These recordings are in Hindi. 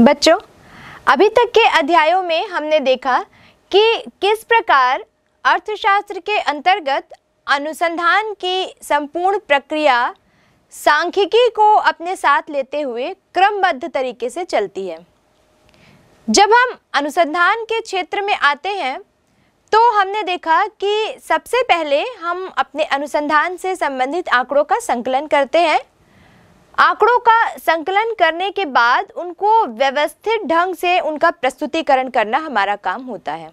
बच्चों अभी तक के अध्यायों में हमने देखा कि किस प्रकार अर्थशास्त्र के अंतर्गत अनुसंधान की संपूर्ण प्रक्रिया सांख्यिकी को अपने साथ लेते हुए क्रमबद्ध तरीके से चलती है जब हम अनुसंधान के क्षेत्र में आते हैं तो हमने देखा कि सबसे पहले हम अपने अनुसंधान से संबंधित आंकड़ों का संकलन करते हैं आंकड़ों का संकलन करने के बाद उनको व्यवस्थित ढंग से उनका प्रस्तुतिकरण करना हमारा काम होता है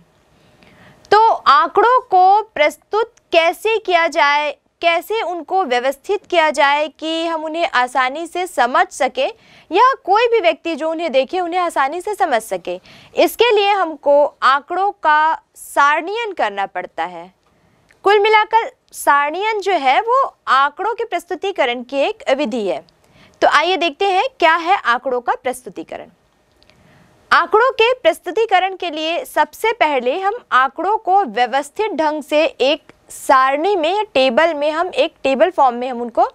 तो आंकड़ों को प्रस्तुत कैसे किया जाए कैसे उनको व्यवस्थित किया जाए कि हम उन्हें आसानी से समझ सकें या कोई भी व्यक्ति जो उन्हें देखे उन्हें आसानी से समझ सके इसके लिए हमको आंकड़ों का सारणियन करना पड़ता है कुल मिलाकर सारणियन जो है वो आंकड़ों के प्रस्तुतिकरण की एक विधि है तो आइए देखते हैं क्या है आंकड़ों का प्रस्तुतिकरण आंकड़ों के प्रस्तुतिकरण के लिए सबसे पहले हम आंकड़ों को व्यवस्थित ढंग से एक सारणी में या टेबल में हम एक टेबल फॉर्म में हम उनको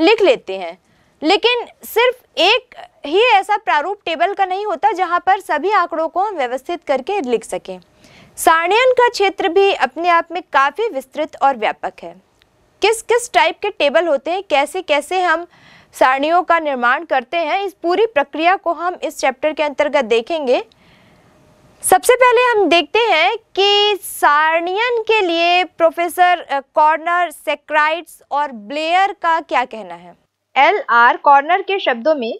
लिख लेते हैं लेकिन सिर्फ एक ही ऐसा प्रारूप टेबल का नहीं होता जहां पर सभी आंकड़ों को हम व्यवस्थित करके लिख सकें सारणियन का क्षेत्र भी अपने आप में काफ़ी विस्तृत और व्यापक है किस किस टाइप के टेबल होते हैं कैसे कैसे हम सारणियों का निर्माण करते हैं इस पूरी प्रक्रिया को हम इस चैप्टर के अंतर्गत देखेंगे सबसे पहले हम देखते हैं कि सारणियन के लिए प्रोफेसर कॉर्नर सेक्राइट्स और ब्लेयर का क्या कहना है एल आर कॉर्नर के शब्दों में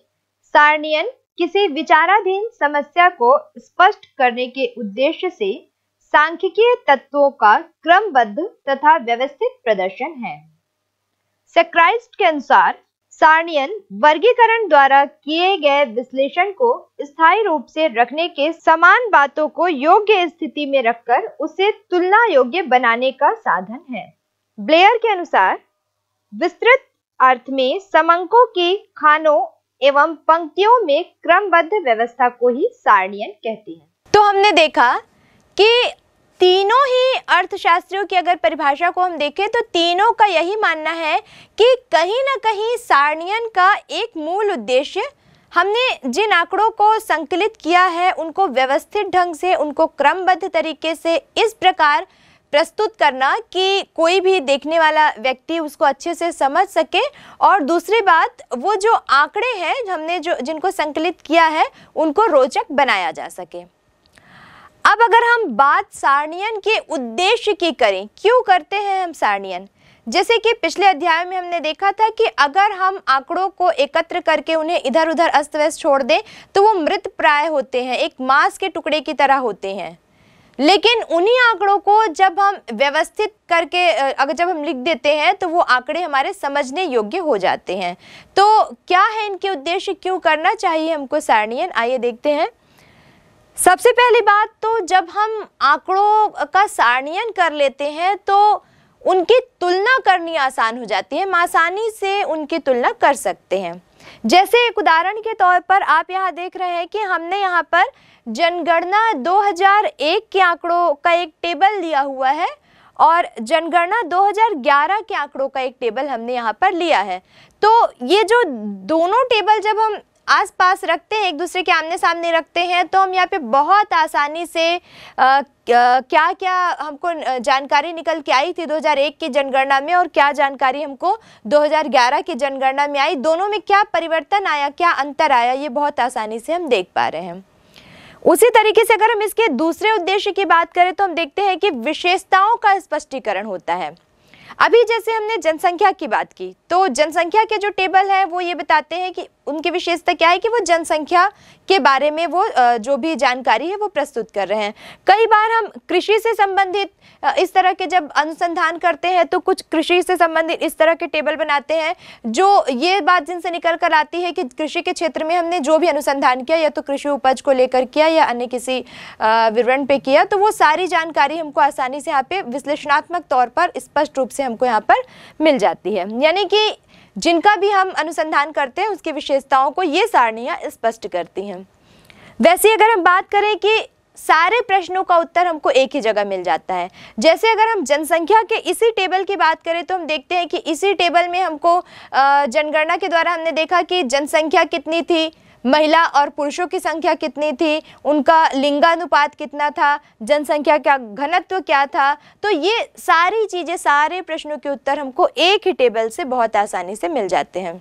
सारणियन किसी विचाराधीन समस्या को स्पष्ट करने के उद्देश्य से सांख्यिकीय तत्वों का क्रमबद्ध तथा व्यवस्थित प्रदर्शन है सेक्राइस्ट के अनुसार सारणियन वर्गीकरण द्वारा किए गए विश्लेषण को स्थायी रूप से रखने के समान बातों को योग्य स्थिति में रखकर उसे तुलना योग्य बनाने का साधन है ब्लेयर के अनुसार विस्तृत अर्थ में समंकों की खानों एवं पंक्तियों में क्रमबद्ध व्यवस्था को ही सारणियन कहते हैं तो हमने देखा कि तीनों ही अर्थशास्त्रियों की अगर परिभाषा को हम देखें तो तीनों का यही मानना है कि कहीं ना कहीं सारणियन का एक मूल उद्देश्य हमने जिन आंकड़ों को संकलित किया है उनको व्यवस्थित ढंग से उनको क्रमबद्ध तरीके से इस प्रकार प्रस्तुत करना कि कोई भी देखने वाला व्यक्ति उसको अच्छे से समझ सके और दूसरी बात वो जो आंकड़े हैं हमने जो जिनको संकलित किया है उनको रोचक बनाया जा सके अब अगर हम बात सारणियन के उद्देश्य की करें क्यों करते हैं हम सारणियन जैसे कि पिछले अध्याय में हमने देखा था कि अगर हम आंकड़ों को एकत्र करके उन्हें इधर उधर अस्त व्यस्त छोड़ दें तो वो मृत प्राय होते हैं एक मांस के टुकड़े की तरह होते हैं लेकिन उन्हीं आंकड़ों को जब हम व्यवस्थित करके अगर जब हम लिख देते हैं तो वो आंकड़े हमारे समझने योग्य हो जाते हैं तो क्या है इनके उद्देश्य क्यों करना चाहिए हमको सारणियन आइए देखते हैं सबसे पहली बात तो जब हम आंकड़ों का सारणीयन कर लेते हैं तो उनकी तुलना करनी आसान हो जाती है हम आसानी से उनकी तुलना कर सकते हैं जैसे एक उदाहरण के तौर पर आप यहाँ देख रहे हैं कि हमने यहाँ पर जनगणना 2001 के आंकड़ों का एक टेबल लिया हुआ है और जनगणना 2011 के आंकड़ों का एक टेबल हमने यहाँ पर लिया है तो ये जो दोनों टेबल जब हम आसपास रखते हैं एक दूसरे के आमने सामने रखते हैं तो हम यहाँ पे बहुत आसानी से आ, क्या क्या हमको जानकारी निकल के आई थी 2001 की जनगणना में और क्या जानकारी हमको 2011 की जनगणना में आई दोनों में क्या परिवर्तन आया क्या अंतर आया ये बहुत आसानी से हम देख पा रहे हैं उसी तरीके से अगर हम इसके दूसरे उद्देश्य की बात करें तो हम देखते हैं कि विशेषताओं का स्पष्टीकरण होता है अभी जैसे हमने जनसंख्या की बात की तो जनसंख्या के जो टेबल है वो ये बताते हैं कि उनकी विशेषता क्या है कि वो जनसंख्या के बारे में वो जो भी जानकारी है वो प्रस्तुत कर रहे हैं कई बार हम कृषि से संबंधित इस तरह के जब अनुसंधान करते हैं तो कुछ कृषि से संबंधित इस तरह के टेबल बनाते हैं जो ये बात जिनसे निकल कर आती है कि कृषि के क्षेत्र में हमने जो भी अनुसंधान किया या तो कृषि उपज को लेकर किया या अन्य किसी विवरण पे किया तो वो सारी जानकारी हमको आसानी से यहाँ पे विश्लेषणात्मक तौर पर स्पष्ट रूप से हमको यहाँ पर मिल जाती है यानी कि जिनका भी हम अनुसंधान करते हैं उसकी विशेषताओं को ये सारणियाँ स्पष्ट करती हैं वैसे अगर हम बात करें कि सारे प्रश्नों का उत्तर हमको एक ही जगह मिल जाता है जैसे अगर हम जनसंख्या के इसी टेबल की बात करें तो हम देखते हैं कि इसी टेबल में हमको जनगणना के द्वारा हमने देखा कि जनसंख्या कितनी थी महिला और पुरुषों की संख्या कितनी थी उनका लिंगानुपात कितना था जनसंख्या का घनत्व क्या था तो ये सारी चीज़ें सारे प्रश्नों के उत्तर हमको एक ही टेबल से बहुत आसानी से मिल जाते हैं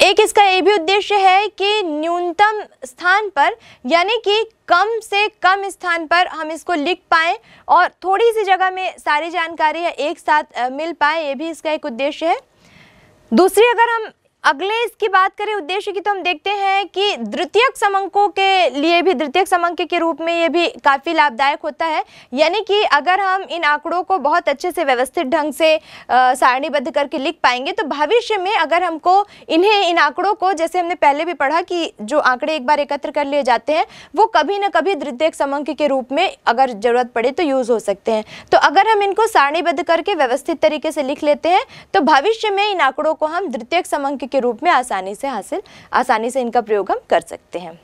एक इसका ये भी उद्देश्य है कि न्यूनतम स्थान पर यानी कि कम से कम स्थान पर हम इसको लिख पाएँ और थोड़ी सी जगह में सारी जानकारी एक साथ मिल पाए ये भी इसका एक उद्देश्य है दूसरी अगर हम अगले इसकी बात करें उद्देश्य की तो हम देखते हैं कि द्वितीयक समंकों के लिए भी द्वितीयक समंक के रूप में ये भी काफ़ी लाभदायक होता है यानी कि अगर हम इन आंकड़ों को बहुत अच्छे से व्यवस्थित ढंग से सारणीबद्ध करके लिख पाएंगे तो भविष्य में अगर हमको इन्हें इन आंकड़ों को जैसे हमने पहले भी पढ़ा कि जो आंकड़े एक बार एकत्र कर लिए जाते हैं वो कभी ना कभी द्वितीयक समंक के रूप में अगर ज़रूरत पड़े तो यूज़ हो सकते हैं तो अगर हम इनको सारणीबद्ध करके व्यवस्थित तरीके से लिख लेते हैं तो भविष्य में इन आंकड़ों को हम द्वितीयक समंक के रूप में आसानी से हासिल आसानी से इनका प्रयोग हम कर सकते हैं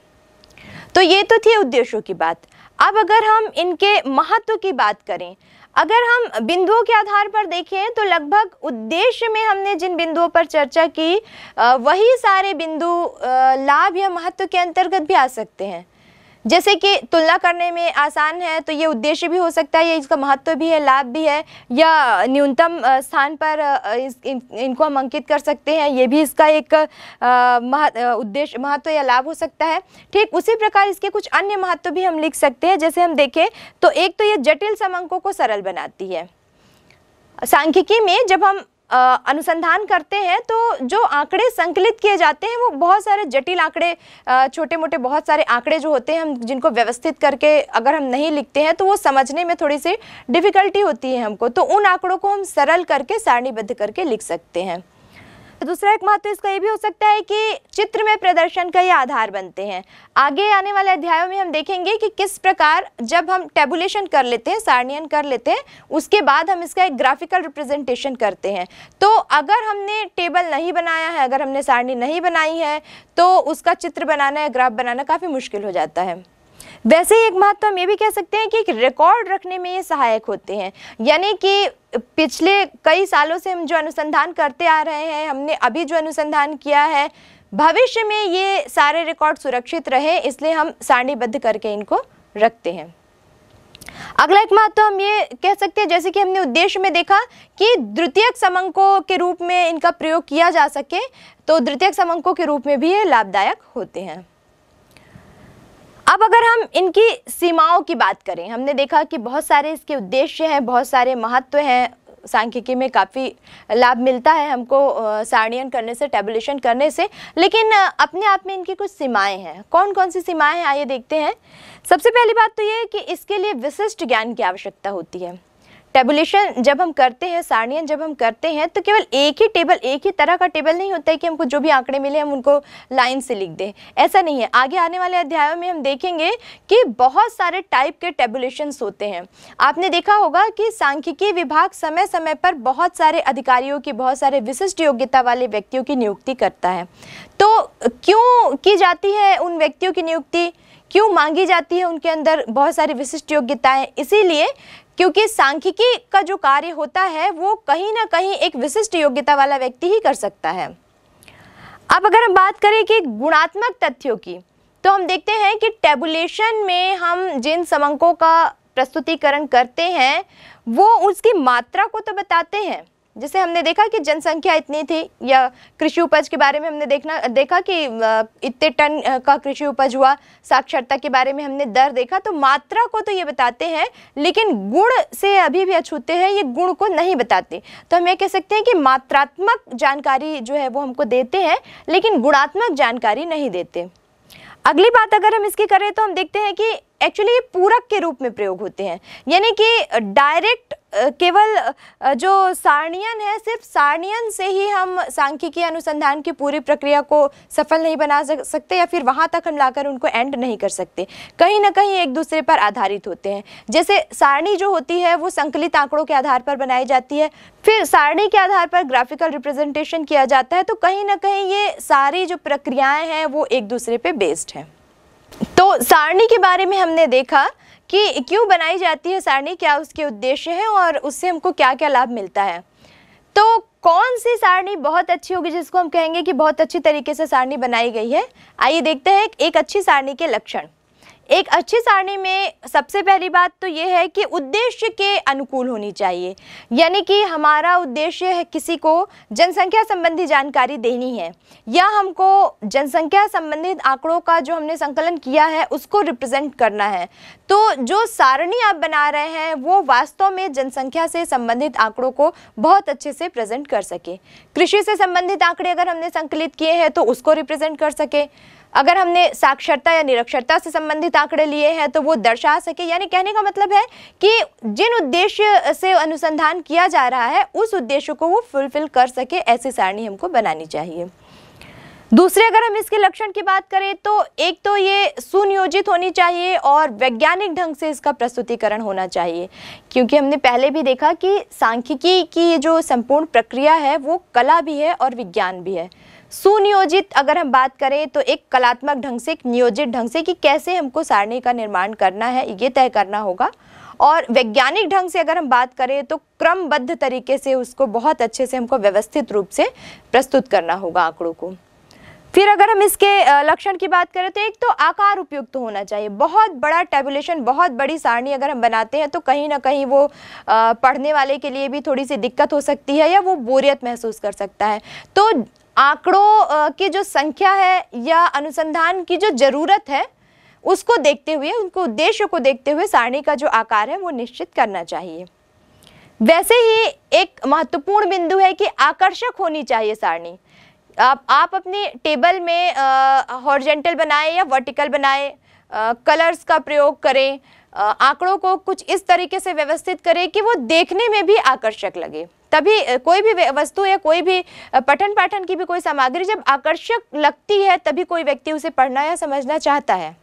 तो ये तो थी उद्देश्यों की बात अब अगर हम इनके महत्व की बात करें अगर हम बिंदुओं के आधार पर देखें तो लगभग उद्देश्य में हमने जिन बिंदुओं पर चर्चा की वही सारे बिंदु लाभ या महत्व के अंतर्गत भी आ सकते हैं जैसे कि तुलना करने में आसान है तो ये उद्देश्य भी हो सकता है या इसका महत्व भी है लाभ भी है या न्यूनतम स्थान पर इस, इन, इनको हम अंकित कर सकते हैं ये भी इसका एक उद्देश्य महत्व या लाभ हो सकता है ठीक उसी प्रकार इसके कुछ अन्य महत्व भी हम लिख सकते हैं जैसे हम देखें तो एक तो ये जटिल समंकों को सरल बनाती है सांख्यिकी में जब हम अनुसंधान करते हैं तो जो आंकड़े संकलित किए जाते हैं वो बहुत सारे जटिल आंकड़े छोटे मोटे बहुत सारे आंकड़े जो होते हैं हम जिनको व्यवस्थित करके अगर हम नहीं लिखते हैं तो वो समझने में थोड़ी सी डिफ़िकल्टी होती है हमको तो उन आंकड़ों को हम सरल करके सारणीबद्ध करके लिख सकते हैं तो दूसरा एक महत्व इसका ये भी हो सकता है कि चित्र में प्रदर्शन का ये आधार बनते हैं आगे आने वाले अध्यायों में हम देखेंगे कि किस प्रकार जब हम टेबुलेशन कर लेते हैं सारणियन कर लेते हैं उसके बाद हम इसका एक ग्राफिकल रिप्रेजेंटेशन करते हैं तो अगर हमने टेबल नहीं बनाया है अगर हमने सारणी नहीं बनाई है तो उसका चित्र बनाना या ग्राफ बनाना काफ़ी मुश्किल हो जाता है वैसे ही एक महत्व तो हम ये भी कह सकते हैं कि एक रिकॉर्ड रखने में ये सहायक होते हैं यानी कि पिछले कई सालों से हम जो अनुसंधान करते आ रहे हैं हमने अभी जो अनुसंधान किया है भविष्य में ये सारे रिकॉर्ड सुरक्षित रहे इसलिए हम सारणीबद्ध करके इनको रखते हैं अगला एक महत्व तो हम ये कह सकते हैं जैसे कि हमने उद्देश्य में देखा कि द्वितीयक समंकों के रूप में इनका प्रयोग किया जा सके तो द्वितीयक समंकों के रूप में भी ये लाभदायक होते हैं अब अगर हम इनकी सीमाओं की बात करें हमने देखा कि बहुत सारे इसके उद्देश्य हैं बहुत सारे महत्व हैं सांख्यिकी में काफ़ी लाभ मिलता है हमको सारणियन करने से टेबुलेशन करने से लेकिन अपने आप में इनकी कुछ सीमाएं हैं कौन कौन सी सीमाएं हैं आइए देखते हैं सबसे पहली बात तो ये कि इसके लिए विशिष्ट ज्ञान की आवश्यकता होती है टेबुलेशन जब हम करते हैं सारणियन जब हम करते हैं तो केवल एक ही टेबल एक ही तरह का टेबल नहीं होता है कि हमको जो भी आंकड़े मिले हम उनको लाइन से लिख दें ऐसा नहीं है आगे आने वाले अध्यायों में हम देखेंगे कि बहुत सारे टाइप के टेबुलेशंस होते हैं आपने देखा होगा कि सांख्यिकी विभाग समय समय पर बहुत सारे अधिकारियों की बहुत सारे विशिष्ट योग्यता वाले व्यक्तियों की नियुक्ति करता है तो क्यों की जाती है उन व्यक्तियों की नियुक्ति क्यों मांगी जाती है उनके अंदर बहुत सारी विशिष्ट योग्यताएं इसीलिए क्योंकि सांख्यिकी का जो कार्य होता है वो कहीं ना कहीं एक विशिष्ट योग्यता वाला व्यक्ति ही कर सकता है अब अगर हम बात करें कि गुणात्मक तथ्यों की तो हम देखते हैं कि टेबुलेशन में हम जिन समंकों का प्रस्तुतिकरण करते हैं वो उसकी मात्रा को तो बताते हैं जैसे हमने देखा कि जनसंख्या इतनी थी या कृषि उपज के बारे में हमने देखना देखा कि इतने टन का कृषि उपज हुआ साक्षरता के बारे में हमने दर देखा तो मात्रा को तो ये बताते हैं लेकिन गुण से अभी भी अछूते हैं ये गुण को नहीं बताते तो हम ये कह सकते हैं कि मात्रात्मक जानकारी जो है वो हमको देते हैं लेकिन गुणात्मक जानकारी नहीं देते अगली बात अगर हम इसकी करें तो हम देखते हैं कि एक्चुअली ये पूरक के रूप में प्रयोग होते हैं यानी कि डायरेक्ट केवल जो सारणियन है सिर्फ सारणियन से ही हम सांख्यिकी अनुसंधान की पूरी प्रक्रिया को सफल नहीं बना सकते या फिर वहाँ तक हम लाकर उनको एंड नहीं कर सकते कहीं ना कहीं एक दूसरे पर आधारित होते हैं जैसे सारणी जो होती है वो संकलित आंकड़ों के आधार पर बनाई जाती है फिर सारणी के आधार पर ग्राफिकल रिप्रेजेंटेशन किया जाता है तो कहीं ना कहीं ये सारी जो प्रक्रियाएँ हैं वो एक दूसरे पर बेस्ड हैं तो सारणी के बारे में हमने देखा कि क्यों बनाई जाती है सारणी क्या उसके उद्देश्य हैं और उससे हमको क्या क्या लाभ मिलता है तो कौन सी सारणी बहुत अच्छी होगी जिसको हम कहेंगे कि बहुत अच्छी तरीके से सारणी बनाई गई है आइए देखते हैं एक अच्छी सारणी के लक्षण एक अच्छी सारणी में सबसे पहली बात तो ये है कि उद्देश्य के अनुकूल होनी चाहिए यानी कि हमारा उद्देश्य है किसी को जनसंख्या संबंधी जानकारी देनी है या हमको जनसंख्या संबंधित आंकड़ों का जो हमने संकलन किया है उसको रिप्रेजेंट करना है तो जो सारणी आप बना रहे हैं वो वास्तव में जनसंख्या से संबंधित आंकड़ों को बहुत अच्छे से प्रेजेंट कर सके कृषि से संबंधित आंकड़े अगर हमने संकलित किए हैं तो उसको रिप्रेजेंट कर सके अगर हमने साक्षरता या निरक्षरता से संबंधित आंकड़े लिए हैं तो वो दर्शा सके यानी कहने का मतलब है कि जिन उद्देश्य से अनुसंधान किया जा रहा है उस उद्देश्य को वो फुलफिल कर सके ऐसी सारणी हमको बनानी चाहिए दूसरे अगर हम इसके लक्षण की बात करें तो एक तो ये सुनियोजित होनी चाहिए और वैज्ञानिक ढंग से इसका प्रस्तुतिकरण होना चाहिए क्योंकि हमने पहले भी देखा कि सांख्यिकी की जो संपूर्ण प्रक्रिया है वो कला भी है और विज्ञान भी है सुनियोजित अगर हम बात करें तो एक कलात्मक ढंग से एक नियोजित ढंग से कि कैसे हमको सारणी का निर्माण करना है ये तय करना होगा और वैज्ञानिक ढंग से अगर हम बात करें तो क्रमबद्ध तरीके से उसको बहुत अच्छे से हमको व्यवस्थित रूप से प्रस्तुत करना होगा आंकड़ों को फिर अगर हम इसके लक्षण की बात करें तो एक तो आकार उपयुक्त तो होना चाहिए बहुत बड़ा टेबुलेशन बहुत बड़ी सारणी अगर हम बनाते हैं तो कहीं ना कहीं वो पढ़ने वाले के लिए भी थोड़ी सी दिक्कत हो सकती है या वो बोरियत महसूस कर सकता है तो आंकड़ों की जो संख्या है या अनुसंधान की जो ज़रूरत है उसको देखते हुए उनको उद्देश्य को देखते हुए सारणी का जो आकार है वो निश्चित करना चाहिए वैसे ही एक महत्वपूर्ण बिंदु है कि आकर्षक होनी चाहिए सारणी आप आप अपने टेबल में हॉर्जेंटल बनाएं या वर्टिकल बनाएं कलर्स का प्रयोग करें आंकड़ों को कुछ इस तरीके से व्यवस्थित करें कि वो देखने में भी आकर्षक लगे तभी कोई भी वस्तु या कोई भी पठन पाठन की भी कोई सामग्री जब आकर्षक लगती है तभी कोई व्यक्ति उसे पढ़ना या समझना चाहता है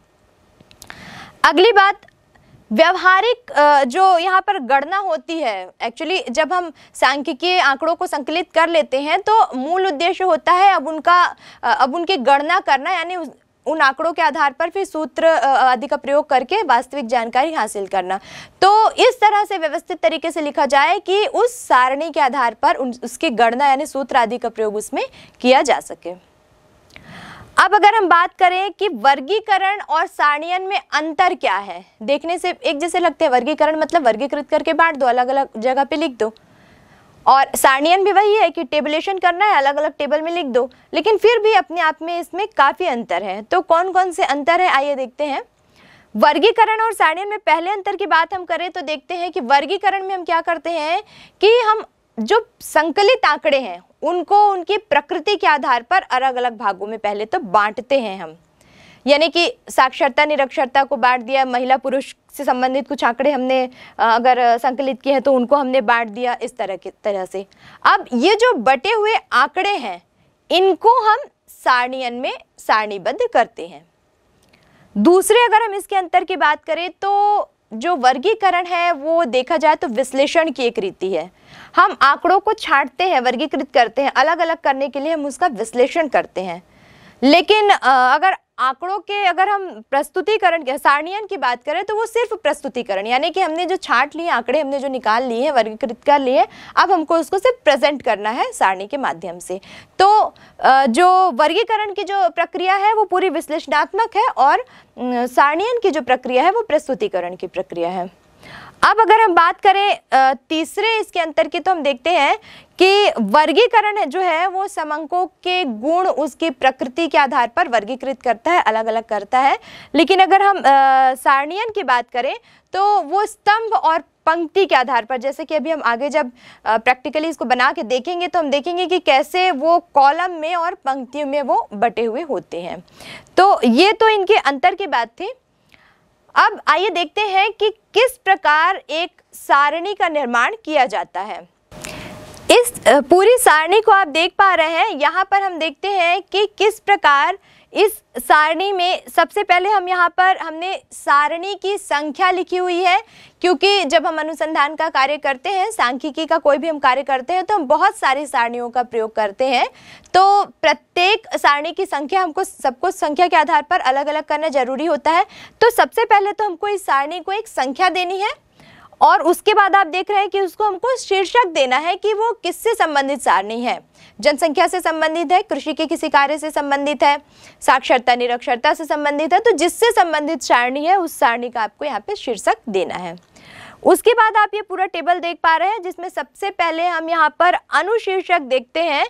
अगली बात व्यवहारिक जो यहाँ पर गणना होती है एक्चुअली जब हम सांख्यिकीय आंकड़ों को संकलित कर लेते हैं तो मूल उद्देश्य होता है अब उनका अब उनकी गणना करना यानी उन आंकड़ों के आधार पर फिर सूत्र आदि का प्रयोग करके वास्तविक जानकारी हासिल करना तो इस तरह से व्यवस्थित तरीके से लिखा जाए कि उस सारणी के आधार पर उन उसकी गणना यानी सूत्र आदि का प्रयोग उसमें किया जा सके अब अगर हम बात करें कि वर्गीकरण और सारणियन में अंतर क्या है देखने से एक जैसे लगते हैं वर्गीकरण मतलब वर्गीकृत करके बांट दो अलग अलग जगह पे लिख दो और सार्नियन भी वही है कि टेबलेशन करना है अलग अलग टेबल में लिख दो लेकिन फिर भी अपने आप में इसमें काफ़ी अंतर है तो कौन कौन से अंतर है आइए देखते हैं वर्गीकरण और सारणियन में पहले अंतर की बात हम करें तो देखते हैं कि वर्गीकरण में हम क्या करते हैं कि हम जो संकलित आंकड़े हैं उनको उनकी प्रकृति के आधार पर अलग अलग भागों में पहले तो बांटते हैं हम यानी कि साक्षरता निरक्षरता को बांट दिया महिला पुरुष से संबंधित कुछ आंकड़े हमने अगर संकलित किए हैं तो उनको हमने बांट दिया इस तरह की तरह से अब ये जो बटे हुए आंकड़े हैं इनको हम सारणियन में सारणीबद्ध करते हैं दूसरे अगर हम इसके अंतर की बात करें तो जो वर्गीकरण है वो देखा जाए तो विश्लेषण की एक रीति है हम आंकड़ों को छांटते हैं वर्गीकृत करते हैं अलग अलग करने के लिए हम उसका विश्लेषण करते हैं लेकिन अगर आंकड़ों के अगर हम प्रस्तुतिकरण के सारणियन की बात करें तो वो सिर्फ प्रस्तुतिकरण यानी कि हमने जो छाट लिए आंकड़े हमने जो निकाल लिए हैं वर्गीकृत कर लिए अब हमको उसको सिर्फ प्रेजेंट करना है सारणी के माध्यम से तो जो वर्गीकरण की जो प्रक्रिया है वो पूरी विश्लेषणात्मक है और सारणियन की जो प्रक्रिया है वो प्रस्तुतिकरण की प्रक्रिया है अब अगर हम बात करें तीसरे इसके अंतर की तो हम देखते हैं कि वर्गीकरण जो है वो समंकों के गुण उसकी प्रकृति के आधार पर वर्गीकृत करता है अलग अलग करता है लेकिन अगर हम सारणियन की बात करें तो वो स्तंभ और पंक्ति के आधार पर जैसे कि अभी हम आगे जब प्रैक्टिकली इसको बना के देखेंगे तो हम देखेंगे कि कैसे वो कॉलम में और पंक्तियों में वो बटे हुए होते हैं तो ये तो इनके अंतर की बात थी अब आइए देखते हैं कि किस प्रकार एक सारणी का निर्माण किया जाता है इस पूरी सारणी को आप देख पा रहे हैं यहाँ पर हम देखते हैं कि किस प्रकार इस सारणी में सबसे पहले हम यहाँ पर हमने सारणी की संख्या लिखी हुई है क्योंकि जब हम अनुसंधान का कार्य करते हैं सांख्यिकी का कोई भी हम कार्य करते हैं तो हम बहुत सारी सारणियों का प्रयोग करते हैं तो प्रत्येक सारणी की संख्या हमको सबको संख्या के आधार पर अलग अलग करना जरूरी होता है तो सबसे पहले तो हमको इस सारणी को एक संख्या देनी है और उसके बाद आप देख रहे हैं कि उसको हमको शीर्षक देना है कि वो किससे संबंधित सारणी है जनसंख्या से संबंधित है कृषि के किसी कार्य से संबंधित है साक्षरता निरक्षरता से संबंधित है तो जिससे संबंधित सारणी है उस सारणी का आपको यहाँ पे शीर्षक देना है उसके बाद आप ये पूरा टेबल देख पा रहे हैं जिसमें सबसे पहले हम यहाँ पर अनुशीर्षक देखते हैं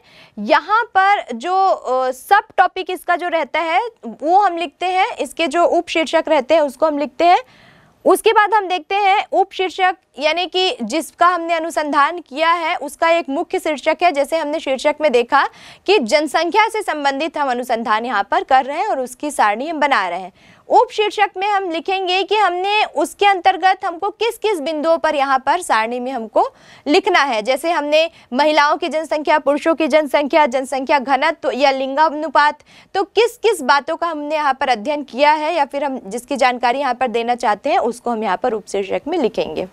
यहाँ पर जो सब टॉपिक इसका जो रहता है वो हम लिखते हैं इसके जो उप शीर्षक रहते हैं उसको हम लिखते हैं उसके बाद हम देखते हैं उप शीर्षक यानी कि जिसका हमने अनुसंधान किया है उसका एक मुख्य शीर्षक है जैसे हमने शीर्षक में देखा कि जनसंख्या से संबंधित हम अनुसंधान यहाँ पर कर रहे हैं और उसकी सारणी हम बना रहे हैं उप शीर्षक में हम लिखेंगे कि हमने उसके अंतर्गत हमको किस किस बिंदुओं पर यहाँ पर सारणी में हमको लिखना है जैसे हमने महिलाओं की जनसंख्या पुरुषों की जनसंख्या जनसंख्या घनत्व या लिंगानुपात तो किस किस बातों का हमने यहाँ पर अध्ययन किया है या फिर हम जिसकी जानकारी यहाँ पर देना चाहते हैं उसको हम यहाँ पर उप शीर्षक में लिखेंगे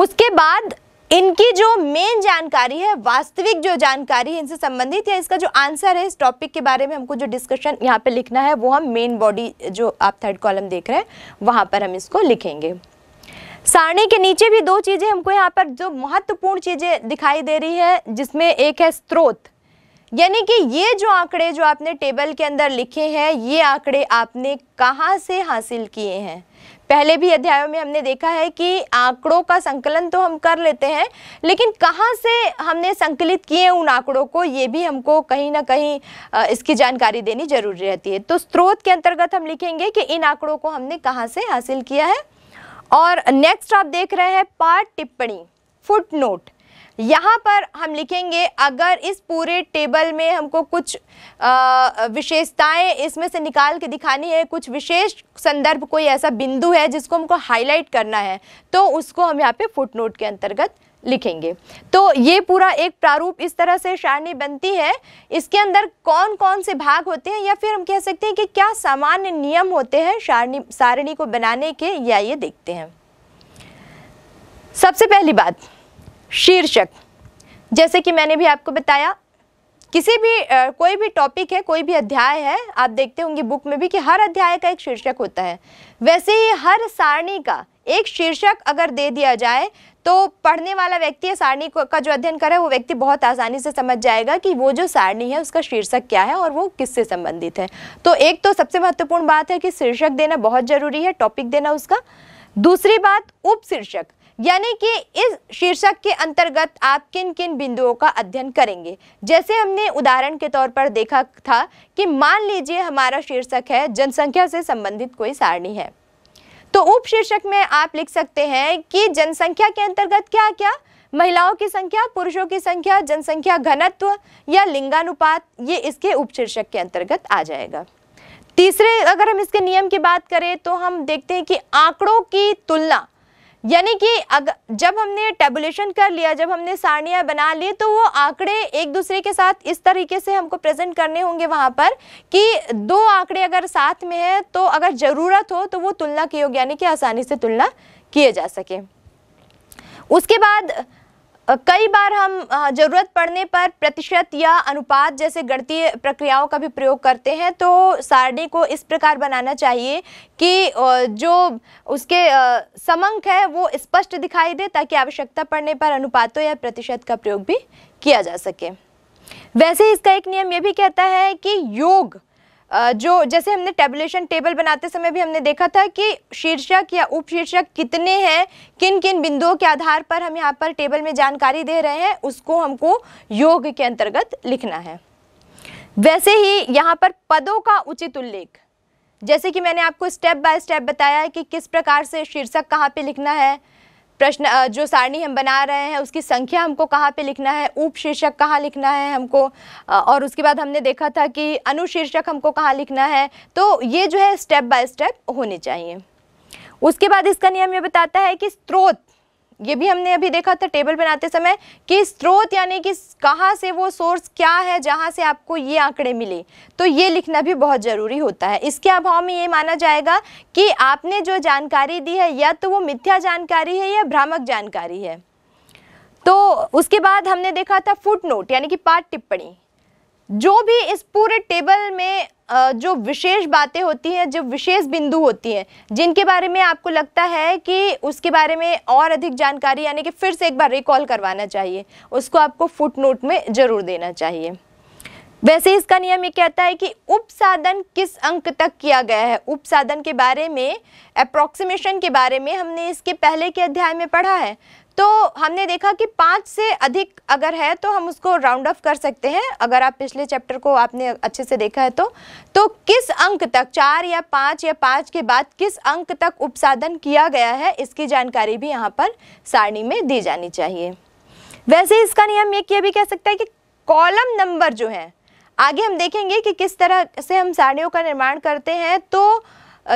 उसके बाद इनकी जो मेन जानकारी है वास्तविक जो जानकारी है इनसे संबंधित या इसका जो आंसर है इस टॉपिक के बारे में हमको जो डिस्कशन यहाँ पे लिखना है वो हम मेन बॉडी जो आप थर्ड कॉलम देख रहे हैं वहाँ पर हम इसको लिखेंगे सारणी के नीचे भी दो चीज़ें हमको यहाँ पर जो महत्वपूर्ण चीज़ें दिखाई दे रही है जिसमें एक है स्रोत यानी कि ये जो आंकड़े जो आपने टेबल के अंदर लिखे हैं ये आंकड़े आपने कहाँ से हासिल किए हैं पहले भी अध्यायों में हमने देखा है कि आंकड़ों का संकलन तो हम कर लेते हैं लेकिन कहाँ से हमने संकलित किए उन आंकड़ों को ये भी हमको कहीं ना कहीं इसकी जानकारी देनी जरूरी रहती है तो स्रोत के अंतर्गत हम लिखेंगे कि इन आंकड़ों को हमने कहाँ से हासिल किया है और नेक्स्ट आप देख रहे हैं पाठ टिप्पणी फुट नोट यहाँ पर हम लिखेंगे अगर इस पूरे टेबल में हमको कुछ विशेषताएं इसमें से निकाल के दिखानी है कुछ विशेष संदर्भ कोई ऐसा बिंदु है जिसको हमको हाईलाइट करना है तो उसको हम यहाँ पे फुटनोट के अंतर्गत लिखेंगे तो ये पूरा एक प्रारूप इस तरह से सारणी बनती है इसके अंदर कौन कौन से भाग होते हैं या फिर हम कह सकते हैं कि क्या सामान्य नियम होते हैं शारणी सारणी को बनाने के या ये देखते हैं सबसे पहली बात शीर्षक जैसे कि मैंने भी आपको बताया किसी भी आ, कोई भी टॉपिक है कोई भी अध्याय है आप देखते होंगे बुक में भी कि हर अध्याय का एक शीर्षक होता है वैसे ही हर सारणी का एक शीर्षक अगर दे दिया जाए तो पढ़ने वाला व्यक्ति या सारणी का जो अध्ययन करे वो व्यक्ति बहुत आसानी से समझ जाएगा कि वो जो सारणी है उसका शीर्षक क्या है और वो किससे संबंधित है तो एक तो सबसे महत्वपूर्ण बात है कि शीर्षक देना बहुत ज़रूरी है टॉपिक देना उसका दूसरी बात उप शीर्षक यानी कि इस शीर्षक के अंतर्गत आप किन किन बिंदुओं का अध्ययन करेंगे जैसे हमने उदाहरण के तौर पर देखा था कि मान लीजिए हमारा शीर्षक है जनसंख्या से संबंधित कोई सारणी है तो उप शीर्षक में आप लिख सकते हैं कि जनसंख्या के अंतर्गत क्या क्या महिलाओं की संख्या पुरुषों की संख्या जनसंख्या घनत्व या लिंगानुपात ये इसके उप शीर्षक के अंतर्गत आ जाएगा तीसरे अगर हम इसके नियम की बात करें तो हम देखते हैं कि आंकड़ों की तुलना यानी कि जब हमने टेबुलेशन कर लिया जब हमने सारणियाँ बना ली तो वो आंकड़े एक दूसरे के साथ इस तरीके से हमको प्रेजेंट करने होंगे वहाँ पर कि दो आंकड़े अगर साथ में है तो अगर ज़रूरत हो तो वो तुलना की होगी यानी कि आसानी से तुलना किए जा सके उसके बाद कई बार हम ज़रूरत पड़ने पर प्रतिशत या अनुपात जैसे गणतीय प्रक्रियाओं का भी प्रयोग करते हैं तो सारणी को इस प्रकार बनाना चाहिए कि जो उसके समंक है वो स्पष्ट दिखाई दे ताकि आवश्यकता पड़ने पर अनुपातों या प्रतिशत का प्रयोग भी किया जा सके वैसे इसका एक नियम ये भी कहता है कि योग जो जैसे हमने टेबुलेशन टेबल बनाते समय भी हमने देखा था कि शीर्षक या उपशीर्षक कितने हैं किन किन बिंदुओं के आधार पर हम यहाँ पर टेबल में जानकारी दे रहे हैं उसको हमको योग के अंतर्गत लिखना है वैसे ही यहाँ पर पदों का उचित उल्लेख जैसे कि मैंने आपको स्टेप बाय स्टेप बताया है कि किस प्रकार से शीर्षक कहाँ पे लिखना है प्रश्न जो सारणी हम बना रहे हैं उसकी संख्या हमको कहाँ पे लिखना है उप शीर्षक कहाँ लिखना है हमको और उसके बाद हमने देखा था कि अनुशीर्षक हमको कहाँ लिखना है तो ये जो है स्टेप बाय स्टेप होने चाहिए उसके बाद इसका नियम ये बताता है कि स्रोत ये भी हमने अभी देखा था टेबल बनाते समय कि स्रोत यानी कि कहाँ से वो सोर्स क्या है जहाँ से आपको ये आंकड़े मिले तो ये लिखना भी बहुत ज़रूरी होता है इसके अभाव में ये माना जाएगा कि आपने जो जानकारी दी है या तो वो मिथ्या जानकारी है या भ्रामक जानकारी है तो उसके बाद हमने देखा था फुट नोट यानी कि पाठ टिप्पणी जो भी इस पूरे टेबल में जो विशेष बातें होती हैं जो विशेष बिंदु होती हैं जिनके बारे में आपको लगता है कि उसके बारे में और अधिक जानकारी यानी कि फिर से एक बार रिकॉल करवाना चाहिए उसको आपको फुटनोट में ज़रूर देना चाहिए वैसे इसका नियम ये कहता है कि उपसाधन किस अंक तक किया गया है उपसाधन के बारे में अप्रॉक्सीमेशन के बारे में हमने इसके पहले के अध्याय में पढ़ा है तो हमने देखा कि पाँच से अधिक अगर है तो हम उसको राउंड ऑफ कर सकते हैं अगर आप पिछले चैप्टर को आपने अच्छे से देखा है तो तो किस अंक तक चार या पाँच या पाँच के बाद किस अंक तक उपसाधन किया गया है इसकी जानकारी भी यहाँ पर सारणी में दी जानी चाहिए वैसे इसका नियम एक ये भी कह सकता है कि कॉलम नंबर जो है आगे हम देखेंगे कि किस तरह से हम साड़ियों का निर्माण करते हैं तो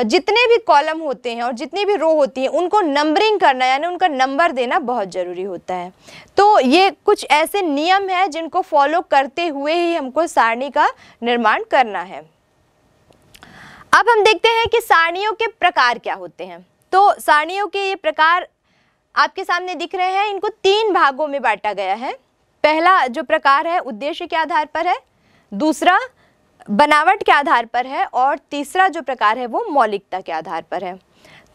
जितने भी कॉलम होते हैं और जितनी भी रो होती हैं उनको नंबरिंग करना यानी उनका नंबर देना बहुत ज़रूरी होता है तो ये कुछ ऐसे नियम हैं जिनको फॉलो करते हुए ही हमको सारणी का निर्माण करना है अब हम देखते हैं कि सारणियों के प्रकार क्या होते हैं तो सारणियों के ये प्रकार आपके सामने दिख रहे हैं इनको तीन भागों में बांटा गया है पहला जो प्रकार है उद्देश्य के आधार पर है दूसरा बनावट के आधार पर है और तीसरा जो प्रकार है वो मौलिकता के आधार पर है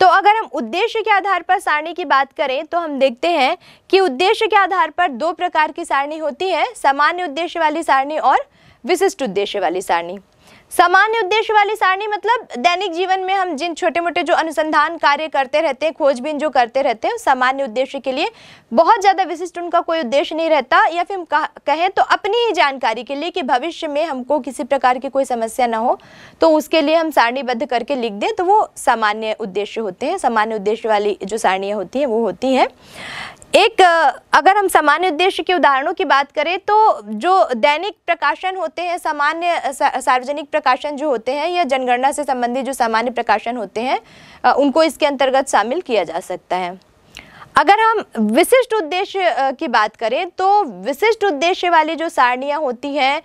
तो अगर हम उद्देश्य के आधार पर सारणी की बात करें तो हम देखते हैं कि उद्देश्य के आधार पर दो प्रकार की सारणी होती है सामान्य उद्देश्य वाली सारणी और विशिष्ट उद्देश्य वाली सारणी सामान्य उद्देश्य वाली सारणी मतलब दैनिक जीवन में हम जिन छोटे मोटे जो अनुसंधान कार्य करते रहते हैं खोजबीन जो करते रहते हैं सामान्य उद्देश्य के लिए बहुत ज़्यादा विशिष्ट उनका कोई उद्देश्य नहीं रहता या फिर हम कहें तो अपनी ही जानकारी के लिए कि भविष्य में हमको किसी प्रकार की कोई समस्या ना हो तो उसके लिए हम सारणीबद्ध करके लिख दें तो वो सामान्य उद्देश्य होते हैं सामान्य उद्देश्य वाली जो सारणियाँ होती हैं वो होती हैं एक अगर हम सामान्य उद्देश्य के उदाहरणों की बात करें तो जो दैनिक प्रकाशन होते हैं सामान्य सार्वजनिक प्रकाशन जो होते हैं या जनगणना से संबंधित जो सामान्य प्रकाशन होते हैं उनको इसके अंतर्गत शामिल किया जा सकता है अगर हम विशिष्ट उद्देश्य की बात करें तो विशिष्ट उद्देश्य वाली जो सारणियाँ होती हैं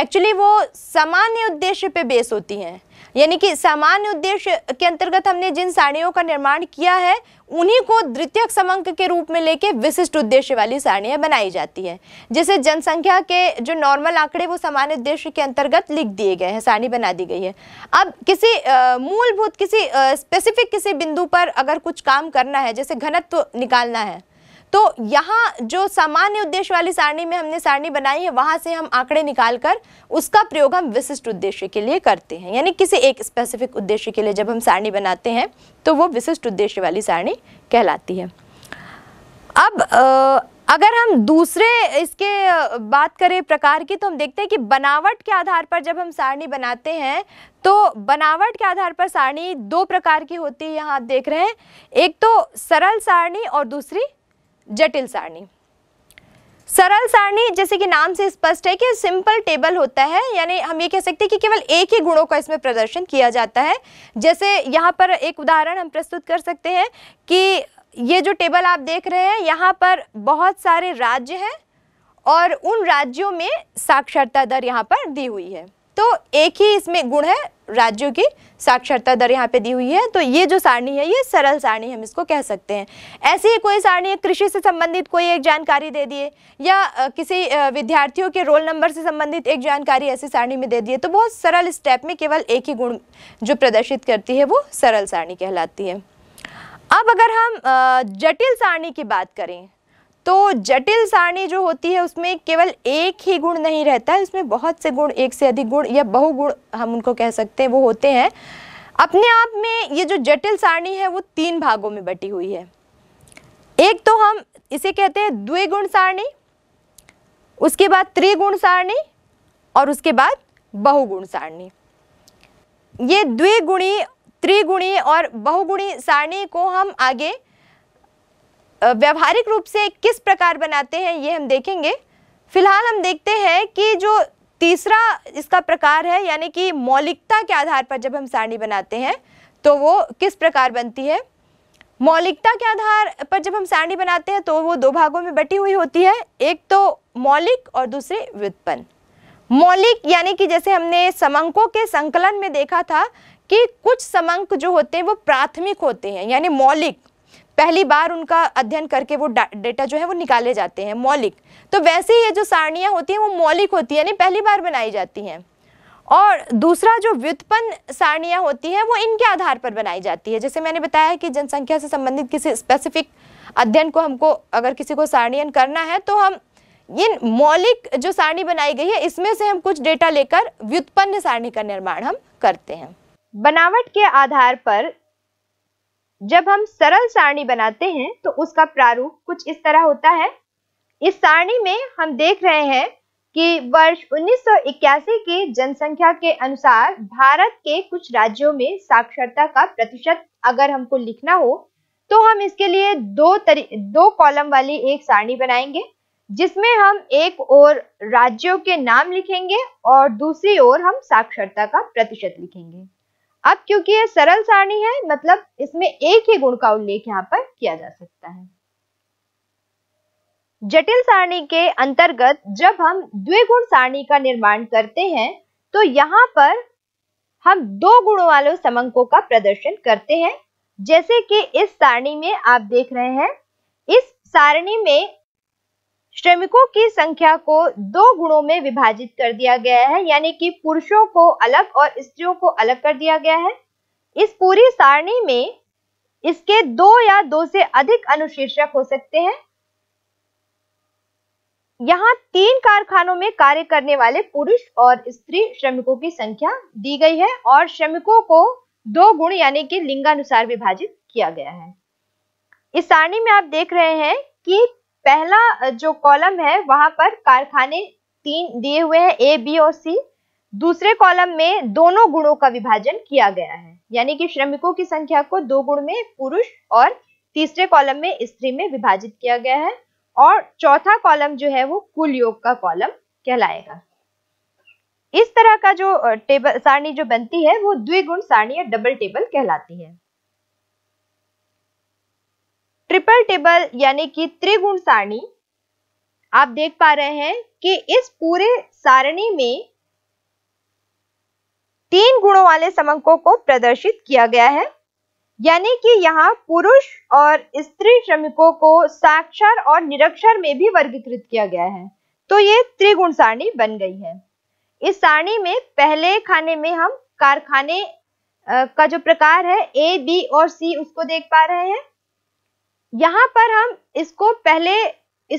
एक्चुअली वो सामान्य उद्देश्य पे बेस होती हैं यानी कि सामान्य उद्देश्य के अंतर्गत हमने जिन साड़ियों का निर्माण किया है उन्हीं को द्वितीयक समंक के रूप में लेके विशिष्ट उद्देश्य वाली साड़ियाँ बनाई जाती हैं जैसे जनसंख्या के जो नॉर्मल आंकड़े वो सामान्य उद्देश्य के अंतर्गत लिख दिए गए हैं साड़ी बना दी गई है अब किसी मूलभूत किसी स्पेसिफिक किसी बिंदु पर अगर कुछ काम करना है जैसे घनत्व निकालना है तो यहाँ जो सामान्य उद्देश्य वाली सारणी में हमने सारणी बनाई है वहाँ से हम आंकड़े निकाल कर उसका प्रयोग हम विशिष्ट उद्देश्य के लिए करते हैं यानी किसी एक स्पेसिफिक उद्देश्य के लिए जब हम सारणी बनाते हैं तो वो विशिष्ट उद्देश्य वाली सारणी कहलाती है अब अगर हम दूसरे इसके बात करें प्रकार की तो हम देखते हैं कि बनावट के आधार पर जब हम सारणी बनाते हैं तो बनावट के आधार पर सारणी दो प्रकार की होती है यहाँ आप देख रहे हैं एक तो सरल सारणी और दूसरी जटिल सारणी सरल सारणी जैसे कि नाम से स्पष्ट है कि सिंपल टेबल होता है यानी हम ये कह सकते हैं कि केवल एक ही गुणों का इसमें प्रदर्शन किया जाता है जैसे यहाँ पर एक उदाहरण हम प्रस्तुत कर सकते हैं कि ये जो टेबल आप देख रहे हैं यहाँ पर बहुत सारे राज्य हैं और उन राज्यों में साक्षरता दर यहाँ पर दी हुई है तो एक ही इसमें गुण है राज्यों की साक्षरता दर यहाँ पे दी हुई है तो ये जो सारणी है ये सरल सारणी हम इसको कह सकते हैं ऐसी ही कोई सारणी कृषि से संबंधित कोई एक जानकारी दे दिए या किसी विद्यार्थियों के रोल नंबर से संबंधित एक जानकारी ऐसी सारणी में दे दिए तो बहुत सरल स्टेप में केवल एक ही गुण जो प्रदर्शित करती है वो सरल सारणी कहलाती है अब अगर हम जटिल सारणी की बात करें तो जटिल सारणी जो होती है उसमें केवल एक ही गुण नहीं रहता है उसमें बहुत से गुण एक से अधिक गुण या बहुगुण हम उनको कह सकते हैं वो होते हैं अपने आप में ये जो जटिल सारणी है वो तीन भागों में बटी हुई है एक तो हम इसे कहते हैं द्विगुण सारणी उसके बाद त्रिगुण सारणी और उसके बाद बहुगुण सारणी ये द्विगुणी त्रिगुणी और बहुगुणी सारणी को हम आगे व्यवहारिक रूप से किस प्रकार बनाते हैं ये हम देखेंगे फिलहाल हम देखते हैं कि जो तीसरा इसका प्रकार है यानी कि मौलिकता के आधार पर जब हम सारणी बनाते हैं तो वो किस प्रकार बनती है मौलिकता के आधार पर जब हम सारणी बनाते हैं तो वो दो भागों में बटी हुई होती है एक तो मौलिक और दूसरे व्युत्पन्न मौलिक यानी कि जैसे हमने समंकों के संकलन में देखा था कि कुछ समंक जो होते हैं वो प्राथमिक होते हैं यानी मौलिक पहली बार उनका अध्ययन करके वो डेटा जो है वो निकाले जाते हैं मौलिक तो वैसे ही ये जो सारणियाँ होती हैं वो मौलिक होती है यानी पहली बार बनाई जाती हैं और दूसरा जो व्युत्पन्न सारणियाँ होती हैं वो इनके आधार पर बनाई जाती है जैसे मैंने बताया कि जनसंख्या से संबंधित किसी स्पेसिफिक अध्ययन को हमको अगर किसी को सारणियन करना है तो हम इन मौलिक जो सारणी बनाई गई है इसमें से हम कुछ डेटा लेकर व्युत्पन्न सारणी का निर्माण हम करते हैं बनावट के आधार पर जब हम सरल सारणी बनाते हैं तो उसका प्रारूप कुछ इस तरह होता है इस सारणी में हम देख रहे हैं कि वर्ष 1981 की जनसंख्या के अनुसार भारत के कुछ राज्यों में साक्षरता का प्रतिशत अगर हमको लिखना हो तो हम इसके लिए दो तरी दो कॉलम वाली एक सारणी बनाएंगे जिसमें हम एक ओर राज्यों के नाम लिखेंगे और दूसरी ओर हम साक्षरता का प्रतिशत लिखेंगे अब क्योंकि ये सरल सारणी है मतलब इसमें एक ही गुण का उल्लेख यहाँ पर किया जा सकता है जटिल सारणी के अंतर्गत जब हम द्विगुण सारणी का निर्माण करते हैं तो यहाँ पर हम दो गुणों वाले समंकों का प्रदर्शन करते हैं जैसे कि इस सारणी में आप देख रहे हैं इस सारणी में श्रमिकों की संख्या को दो गुणों में विभाजित कर दिया गया है यानी कि पुरुषों को अलग और स्त्रियों को अलग कर दिया गया है इस पूरी सारणी में इसके दो या दो से अधिक अनुशीर्षक हो सकते हैं यहाँ तीन कारखानों में कार्य करने वाले पुरुष और स्त्री श्रमिकों की संख्या दी गई है और श्रमिकों को दो गुण यानी कि लिंगानुसार विभाजित किया गया है इस सारणी में आप देख रहे हैं कि पहला जो कॉलम है वहां पर कारखाने तीन दिए हुए हैं ए बी और सी दूसरे कॉलम में दोनों गुणों का विभाजन किया गया है यानी कि श्रमिकों की संख्या को दो गुण में पुरुष और तीसरे कॉलम में स्त्री में विभाजित किया गया है और चौथा कॉलम जो है वो कुल योग का कॉलम कहलाएगा इस तरह का जो टेबल सारणी जो बनती है वो द्विगुण सारणी या डबल टेबल कहलाती है ट्रिपल टेबल यानी कि त्रिगुण सारणी आप देख पा रहे हैं कि इस पूरे सारणी में तीन गुणों वाले समंकों को प्रदर्शित किया गया है यानी कि यहाँ पुरुष और स्त्री श्रमिकों को साक्षर और निरक्षर में भी वर्गीकृत किया गया है तो ये त्रिगुण सारणी बन गई है इस सारणी में पहले खाने में हम कारखाने का जो प्रकार है ए बी और सी उसको देख पा रहे हैं यहाँ पर हम इसको पहले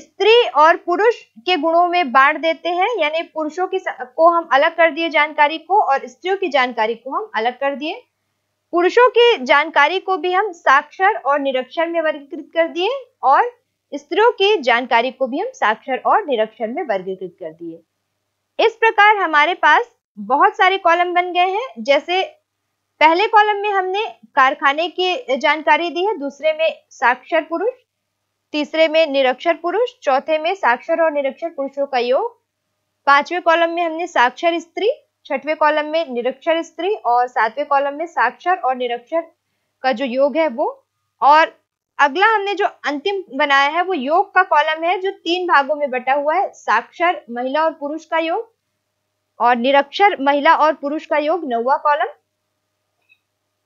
स्त्री और पुरुष के गुणों में बांट देते हैं यानी पुरुषों की को हम अलग कर दिए जानकारी को और स्त्रियों की जानकारी को हम अलग कर दिए पुरुषों की जानकारी को भी हम साक्षर और निरक्षर में वर्गीकृत कर दिए और स्त्रियों की जानकारी को भी हम साक्षर और निरक्षर में वर्गीकृत कर दिए इस प्रकार हमारे पास बहुत सारे कॉलम बन गए हैं जैसे पहले कॉलम में हमने कारखाने की जानकारी दी है दूसरे में साक्षर पुरुष तीसरे में निरक्षर पुरुष चौथे में साक्षर और निरक्षर पुरुषों का योग पांचवें कॉलम में हमने साक्षर स्त्री छठवें कॉलम में निरक्षर स्त्री और सातवें कॉलम में साक्षर और निरक्षर का जो योग है वो और अगला हमने जो अंतिम बनाया है वो योग का कॉलम है जो तीन भागों में बटा हुआ है साक्षर महिला और पुरुष का योग और निरक्षर महिला और पुरुष का योग नौवा कॉलम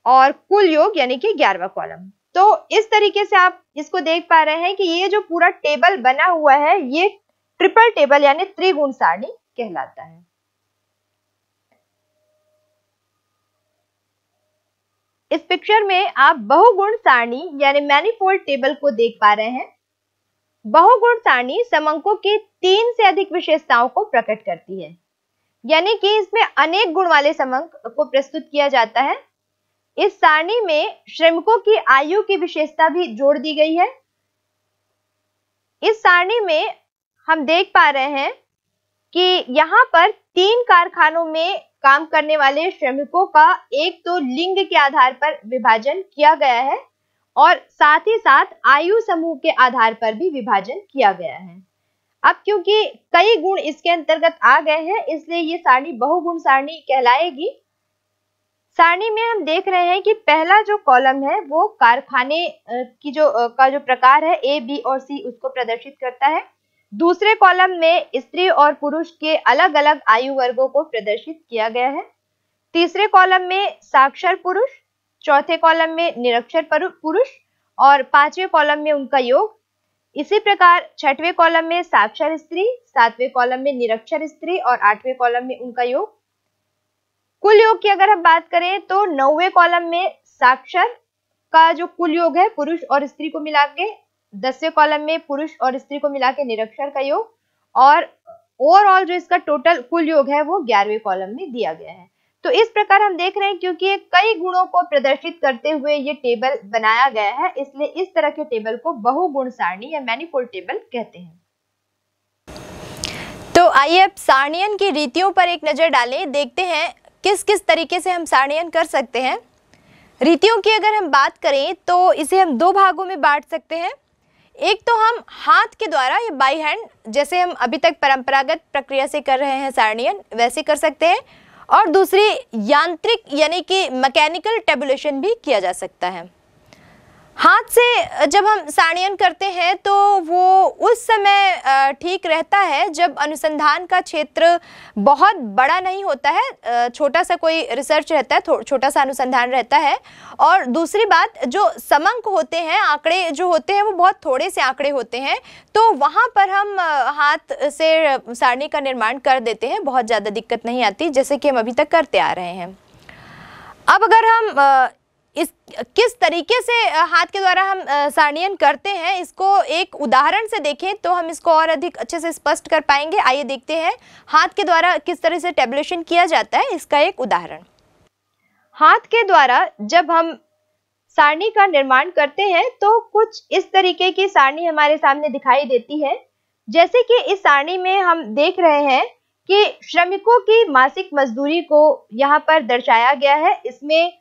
और कुल योग यानी कि ग्यारहवा कॉलम तो इस तरीके से आप इसको देख पा रहे हैं कि ये जो पूरा टेबल बना हुआ है ये ट्रिपल टेबल यानी त्रिगुण सारणी कहलाता है इस पिक्चर में आप बहुगुण सारणी यानी मैनिफोल्ड टेबल को देख पा रहे हैं बहुगुण सारणी समंकों के तीन से अधिक विशेषताओं को प्रकट करती है यानी कि इसमें अनेक गुण वाले समंक को प्रस्तुत किया जाता है इस सारणी में श्रमिकों की आयु की विशेषता भी जोड़ दी गई है इस सारणी में हम देख पा रहे हैं कि यहाँ पर तीन कारखानों में काम करने वाले श्रमिकों का एक तो लिंग के आधार पर विभाजन किया गया है और साथ ही साथ आयु समूह के आधार पर भी विभाजन किया गया है अब क्योंकि कई गुण इसके अंतर्गत आ गए हैं इसलिए ये सारणी बहुगुण सारणी कहलाएगी सारणी में हम देख रहे हैं कि पहला जो कॉलम है वो कारखाने की जो का जो प्रकार है ए बी और सी उसको प्रदर्शित करता है दूसरे कॉलम में स्त्री और पुरुष के अलग अलग आयु वर्गों को प्रदर्शित किया गया है तीसरे कॉलम में साक्षर पुरुष चौथे कॉलम में निरक्षर पुरुष और पांचवें कॉलम में उनका योग इसी प्रकार छठवें कॉलम में साक्षर स्त्री सातवें कॉलम में निरक्षर स्त्री और आठवें कॉलम में उनका योग कुल योग की अगर हम बात करें तो नौवे कॉलम में साक्षर का जो कुल योग है पुरुष और स्त्री को मिला के दसवें कॉलम में पुरुष और स्त्री को मिला के निरक्षर का योग और ओवरऑल जो इसका टोटल कुल योग है वो ग्यारहवें कॉलम में दिया गया है तो इस प्रकार हम देख रहे हैं क्योंकि कई गुणों को प्रदर्शित करते हुए ये टेबल बनाया गया है इसलिए इस तरह के टेबल को बहुगुण सारणी या मैनिफोल्ड टेबल कहते हैं तो आइए अब सारणियन की रीतियों पर एक नजर डालें देखते हैं किस किस तरीके से हम सारणयन कर सकते हैं रीतियों की अगर हम बात करें तो इसे हम दो भागों में बांट सकते हैं एक तो हम हाथ के द्वारा या बाई हैंड जैसे हम अभी तक परंपरागत प्रक्रिया से कर रहे हैं सारणयन वैसे कर सकते हैं और दूसरी यांत्रिक यानी कि मैकेनिकल टेबुलेशन भी किया जा सकता है हाथ से जब हम साणयन करते हैं तो वो उस समय ठीक रहता है जब अनुसंधान का क्षेत्र बहुत बड़ा नहीं होता है छोटा सा कोई रिसर्च रहता है छोटा सा अनुसंधान रहता है और दूसरी बात जो समंक होते हैं आंकड़े जो होते हैं वो बहुत थोड़े से आंकड़े होते हैं तो वहाँ पर हम हाथ से सारणी का निर्माण कर देते हैं बहुत ज़्यादा दिक्कत नहीं आती जैसे कि हम अभी तक करते आ रहे हैं अब अगर हम इस किस तरीके से हाथ के द्वारा हम सारणियन करते हैं इसको एक उदाहरण से देखें तो हम इसको और अधिक अच्छे से स्पष्ट कर पाएंगे आइए देखते हैं हाथ के द्वारा किस तरह से टेबलेशन किया जाता है इसका एक उदाहरण हाथ के द्वारा जब हम सारणी का निर्माण करते हैं तो कुछ इस तरीके की सारणी हमारे सामने दिखाई देती है जैसे कि इस सारणी में हम देख रहे हैं कि श्रमिकों की मासिक मजदूरी को यहाँ पर दर्शाया गया है इसमें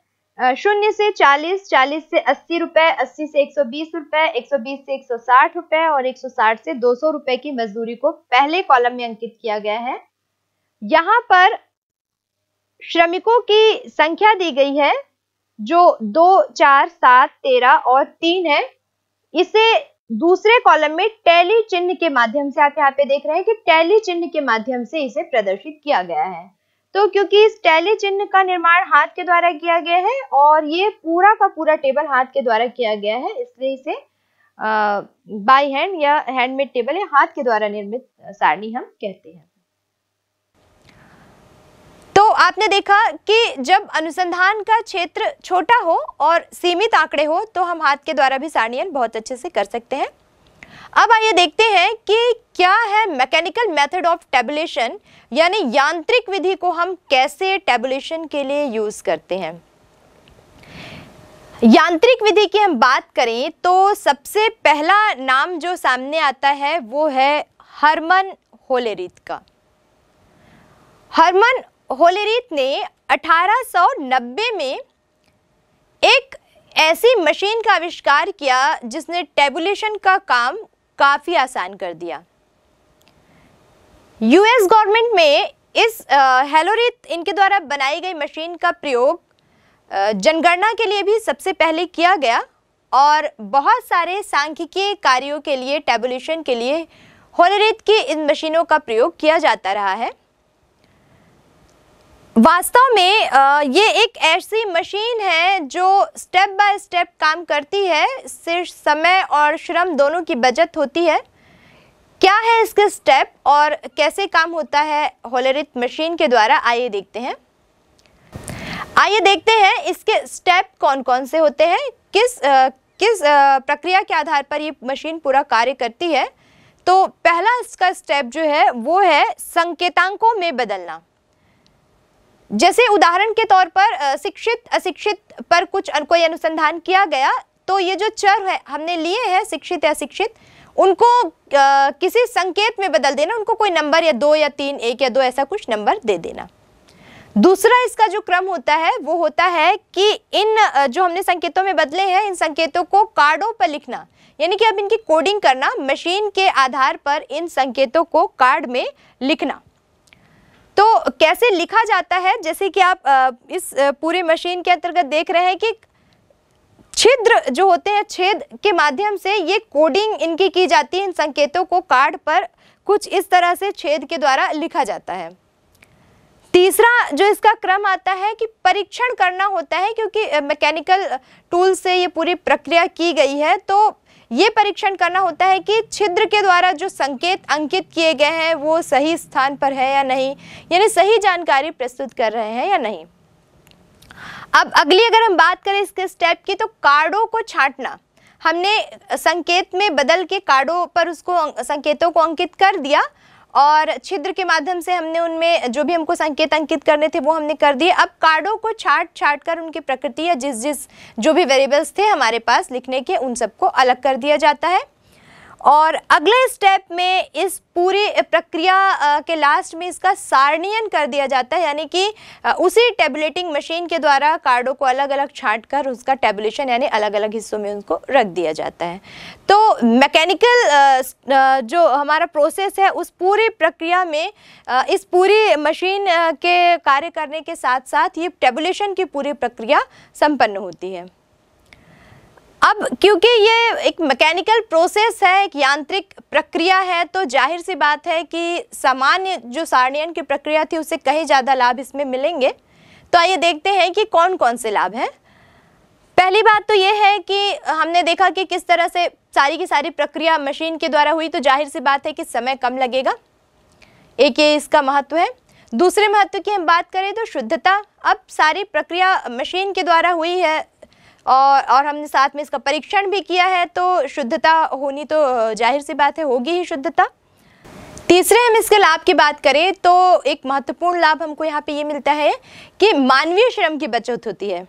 शून्य से चालीस चालीस से अस्सी रुपए अस्सी से एक सौ बीस रुपए एक सौ बीस से एक सौ साठ रुपए और एक सौ साठ से दो सौ रुपए की मजदूरी को पहले कॉलम में अंकित किया गया है यहाँ पर श्रमिकों की संख्या दी गई है जो दो चार सात तेरह और तीन है इसे दूसरे कॉलम में टैली चिन्ह के माध्यम से आप यहाँ पे देख रहे हैं कि टैली चिन्ह के माध्यम से इसे प्रदर्शित किया गया है तो क्योंकि इस टैली चिन्ह का निर्माण हाथ के द्वारा किया गया है और ये पूरा का पूरा टेबल हाथ के द्वारा किया गया है इसलिए इसे बाय हैंड या हैंडमेड टेबल या हाथ के द्वारा निर्मित सारणी हम कहते हैं तो आपने देखा कि जब अनुसंधान का क्षेत्र छोटा हो और सीमित आंकड़े हो तो हम हाथ के द्वारा भी सारणीयन बहुत अच्छे से कर सकते हैं अब आइए देखते हैं कि क्या है मैकेनिकल मेथड ऑफ टेबुलेशन यानी यांत्रिक विधि को हम कैसे टेबुलेशन के लिए यूज़ करते हैं यांत्रिक विधि की हम बात करें तो सबसे पहला नाम जो सामने आता है वो है हरमन होलेरित का हरमन होलेरित ने 1890 में एक ऐसी मशीन का आविष्कार किया जिसने टेबुलेशन का काम काफ़ी आसान कर दिया यूएस गवर्नमेंट में इस हेलोरित इनके द्वारा बनाई गई मशीन का प्रयोग जनगणना के लिए भी सबसे पहले किया गया और बहुत सारे सांख्यिकीय कार्यों के लिए टेबुलेशन के लिए होलरिथ की इन मशीनों का प्रयोग किया जाता रहा है वास्तव में ये एक ऐसी मशीन है जो स्टेप बाय स्टेप काम करती है सिर्फ समय और श्रम दोनों की बचत होती है क्या है इसके स्टेप और कैसे काम होता है होलरित मशीन के द्वारा आइए देखते हैं आइए देखते हैं इसके स्टेप कौन कौन से होते हैं किस आ, किस आ, प्रक्रिया के आधार पर ये मशीन पूरा कार्य करती है तो पहला इसका स्टेप जो है वो है संकेतांकों में बदलना जैसे उदाहरण के तौर पर शिक्षित अशिक्षित पर कुछ कोई अनुसंधान किया गया तो ये जो चर है हमने लिए हैं शिक्षित या शिक्षित उनको आ, किसी संकेत में बदल देना उनको कोई नंबर या दो या तीन एक या दो ऐसा कुछ नंबर दे देना दूसरा इसका जो क्रम होता है वो होता है कि इन जो हमने संकेतों में बदले हैं इन संकेतों को कार्डों पर लिखना यानी कि अब इनकी कोडिंग करना मशीन के आधार पर इन संकेतों को कार्ड में लिखना तो कैसे लिखा जाता है जैसे कि आप इस पूरी मशीन के अंतर्गत देख रहे हैं कि छिद्र जो होते हैं छेद के माध्यम से ये कोडिंग इनकी की जाती है इन संकेतों को कार्ड पर कुछ इस तरह से छेद के द्वारा लिखा जाता है तीसरा जो इसका क्रम आता है कि परीक्षण करना होता है क्योंकि मैकेनिकल टूल से ये पूरी प्रक्रिया की गई है तो ये परीक्षण करना होता है कि छिद्र के द्वारा जो संकेत अंकित किए गए हैं वो सही स्थान पर है या नहीं यानी सही जानकारी प्रस्तुत कर रहे हैं या नहीं अब अगली अगर हम बात करें इसके स्टेप की तो कार्डों को छांटना हमने संकेत में बदल के कार्डों पर उसको संकेतों को अंकित कर दिया और छिद्र के माध्यम से हमने उनमें जो भी हमको संकेत अंकित करने थे वो हमने कर दिए अब कार्डों को छाट छाट कर उनकी प्रकृति या जिस जिस जो भी वेरिएबल्स थे हमारे पास लिखने के उन सबको अलग कर दिया जाता है और अगले स्टेप में इस पूरी प्रक्रिया के लास्ट में इसका सारणीयन कर दिया जाता है यानी कि उसी टेबलेटिंग मशीन के द्वारा कार्डों को अलग अलग छाट कर उसका टेबलेशन यानी अलग अलग हिस्सों में उनको रख दिया जाता है तो मैकेनिकल जो हमारा प्रोसेस है उस पूरी प्रक्रिया में इस पूरी मशीन के कार्य करने के साथ साथ ये टेबलेशन की पूरी प्रक्रिया सम्पन्न होती है अब क्योंकि ये एक मैकेनिकल प्रोसेस है एक यांत्रिक प्रक्रिया है तो जाहिर सी बात है कि सामान्य जो सारणियन की प्रक्रिया थी उससे कहीं ज़्यादा लाभ इसमें मिलेंगे तो आइए देखते हैं कि कौन कौन से लाभ हैं पहली बात तो ये है कि हमने देखा कि किस तरह से सारी की सारी प्रक्रिया मशीन के द्वारा हुई तो जाहिर सी बात है कि समय कम लगेगा एक ये इसका महत्व है दूसरे महत्व की हम बात करें तो शुद्धता अब सारी प्रक्रिया मशीन के द्वारा हुई है और और हमने साथ में इसका परीक्षण भी किया है तो शुद्धता होनी तो जाहिर सी बात है होगी ही शुद्धता तीसरे हम इसके लाभ की बात करें तो एक महत्वपूर्ण लाभ हमको यहाँ पे ये मिलता है कि मानवीय श्रम की बचत होती है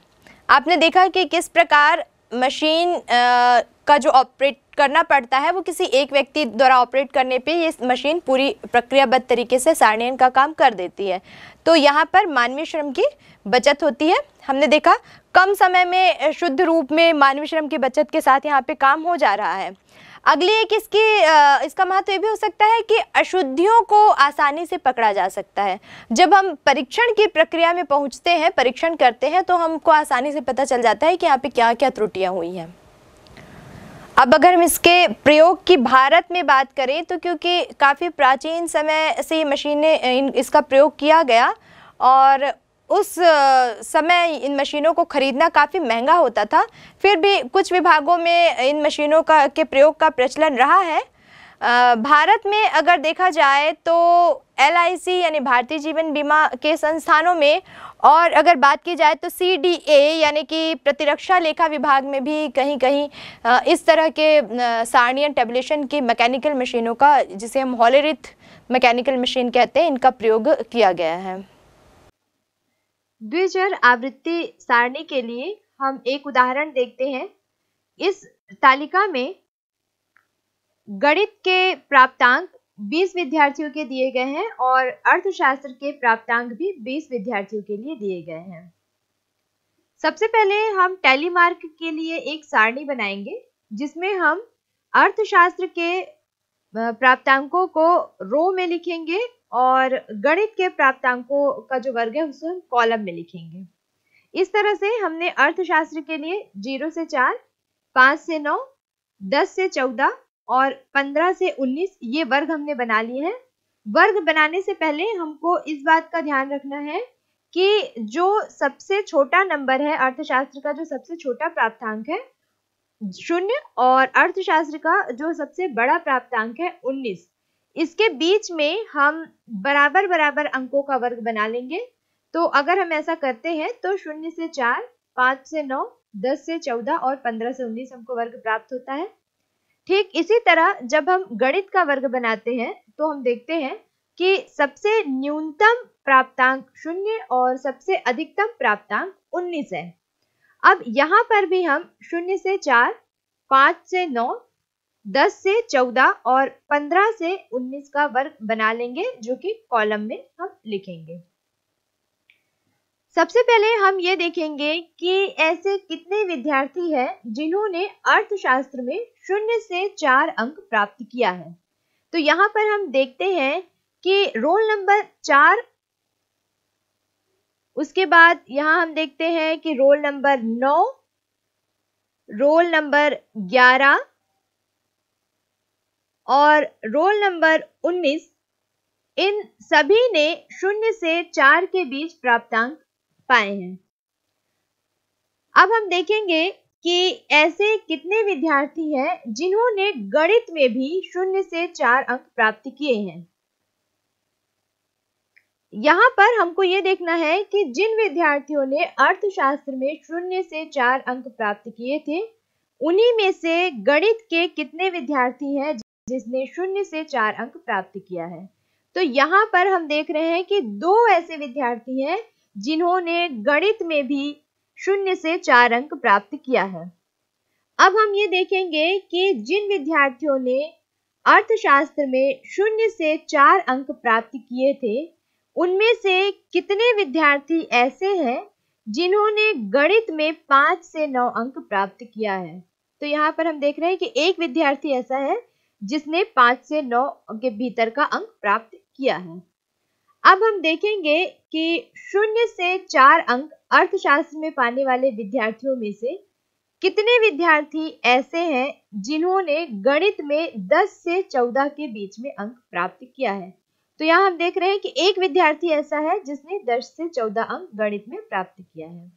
आपने देखा कि किस प्रकार मशीन का जो ऑपरेट करना पड़ता है वो किसी एक व्यक्ति द्वारा ऑपरेट करने पे ये मशीन पूरी प्रक्रियाबद्ध तरीके से सारणियन का काम कर देती है तो यहाँ पर मानवीय श्रम की बचत होती है हमने देखा कम समय में शुद्ध रूप में मानव श्रम की बचत के साथ यहाँ पे काम हो जा रहा है अगली एक इसकी इसका महत्व ये भी हो सकता है कि अशुद्धियों को आसानी से पकड़ा जा सकता है जब हम परीक्षण की प्रक्रिया में पहुँचते हैं परीक्षण करते हैं तो हमको आसानी से पता चल जाता है कि यहाँ पे क्या क्या त्रुटियाँ हुई हैं अब अगर हम इसके प्रयोग की भारत में बात करें तो क्योंकि काफ़ी प्राचीन समय से ये मशीनें इसका प्रयोग किया गया और उस समय इन मशीनों को खरीदना काफ़ी महंगा होता था फिर भी कुछ विभागों में इन मशीनों का के प्रयोग का प्रचलन रहा है भारत में अगर देखा जाए तो एल यानी भारतीय जीवन बीमा के संस्थानों में और अगर बात की जाए तो सी यानी कि प्रतिरक्षा लेखा विभाग में भी कहीं कहीं इस तरह के सारणियन टेबलेशन की मैकेनिकल मशीनों का जिसे हम हॉलरिथ मैकेनिकल मशीन कहते हैं इनका प्रयोग किया गया है द्विचर आवृत्ति सारणी के लिए हम एक उदाहरण देखते हैं इस तालिका में गणित के प्राप्तांक 20 विद्यार्थियों के दिए गए हैं और अर्थशास्त्र के प्राप्तांक भी 20 विद्यार्थियों के लिए दिए गए हैं सबसे पहले हम टैली मार्क के लिए एक सारणी बनाएंगे जिसमें हम अर्थशास्त्र के प्राप्तांकों को रो में लिखेंगे और गणित के प्राप्तांकों का जो वर्ग है उसे हम कॉलम में लिखेंगे इस तरह से हमने अर्थशास्त्र के लिए जीरो से चार पाँच से नौ दस से चौदह और पंद्रह से उन्नीस ये वर्ग हमने बना लिए हैं वर्ग बनाने से पहले हमको इस बात का ध्यान रखना है कि जो सबसे छोटा नंबर है अर्थशास्त्र का जो सबसे छोटा प्राप्तांक है शून्य और अर्थशास्त्र का जो सबसे बड़ा प्राप्तांक है उन्नीस इसके बीच में हम बराबर बराबर अंकों का वर्ग बना लेंगे तो अगर हम ऐसा करते हैं तो शून्य से चार पांच से नौ दस से चौदह और पंद्रह से उन्नीस हमको वर्ग प्राप्त होता है ठीक इसी तरह जब हम गणित का वर्ग बनाते हैं तो हम देखते हैं कि सबसे न्यूनतम प्राप्तांक शून्य और सबसे अधिकतम प्राप्तांक उन्नीस है अब यहाँ पर भी हम शून्य से चार पांच से नौ दस से चौदह और पंद्रह से उन्नीस का वर्ग बना लेंगे जो कि कॉलम में हम लिखेंगे सबसे पहले हम ये देखेंगे कि ऐसे कितने विद्यार्थी हैं जिन्होंने अर्थशास्त्र में शून्य से चार अंक प्राप्त किया है तो यहाँ पर हम देखते हैं कि रोल नंबर चार उसके बाद यहाँ हम देखते हैं कि रोल नंबर नौ रोल नंबर ग्यारह और रोल नंबर 19 इन सभी ने शून्य से चार के बीच प्राप्तांक पाए हैं अब हम देखेंगे कि ऐसे कितने विद्यार्थी हैं जिन्होंने गणित में भी शून्य से चार अंक प्राप्त किए हैं यहाँ पर हमको ये देखना है कि जिन विद्यार्थियों ने अर्थशास्त्र में शून्य से चार अंक प्राप्त किए थे उन्हीं में से गणित के कितने विद्यार्थी हैं जिसने शून्य से चार अंक प्राप्त किया है तो यहाँ पर हम देख रहे हैं कि दो ऐसे विद्यार्थी हैं जिन्होंने गणित में भी शून्य से चार अंक प्राप्त किया है अब हम ये देखेंगे कि जिन विद्यार्थियों ने अर्थशास्त्र में शून्य से चार अंक प्राप्त किए थे उनमें से कितने विद्यार्थी ऐसे हैं जिन्होंने गणित में पांच से नौ अंक प्राप्त किया है तो यहाँ पर हम देख रहे हैं कि एक विद्यार्थी ऐसा है जिसने पांच से नौ के भीतर का अंक प्राप्त किया है अब हम देखेंगे कि शून्य से चार अंक अर्थशास्त्र में पाने वाले विद्यार्थियों में से कितने विद्यार्थी ऐसे हैं जिन्होंने गणित में 10 से 14 के बीच में अंक प्राप्त किया है तो यहाँ हम देख रहे हैं कि एक विद्यार्थी ऐसा है जिसने 10 से 14 अंक गणित में प्राप्त किया है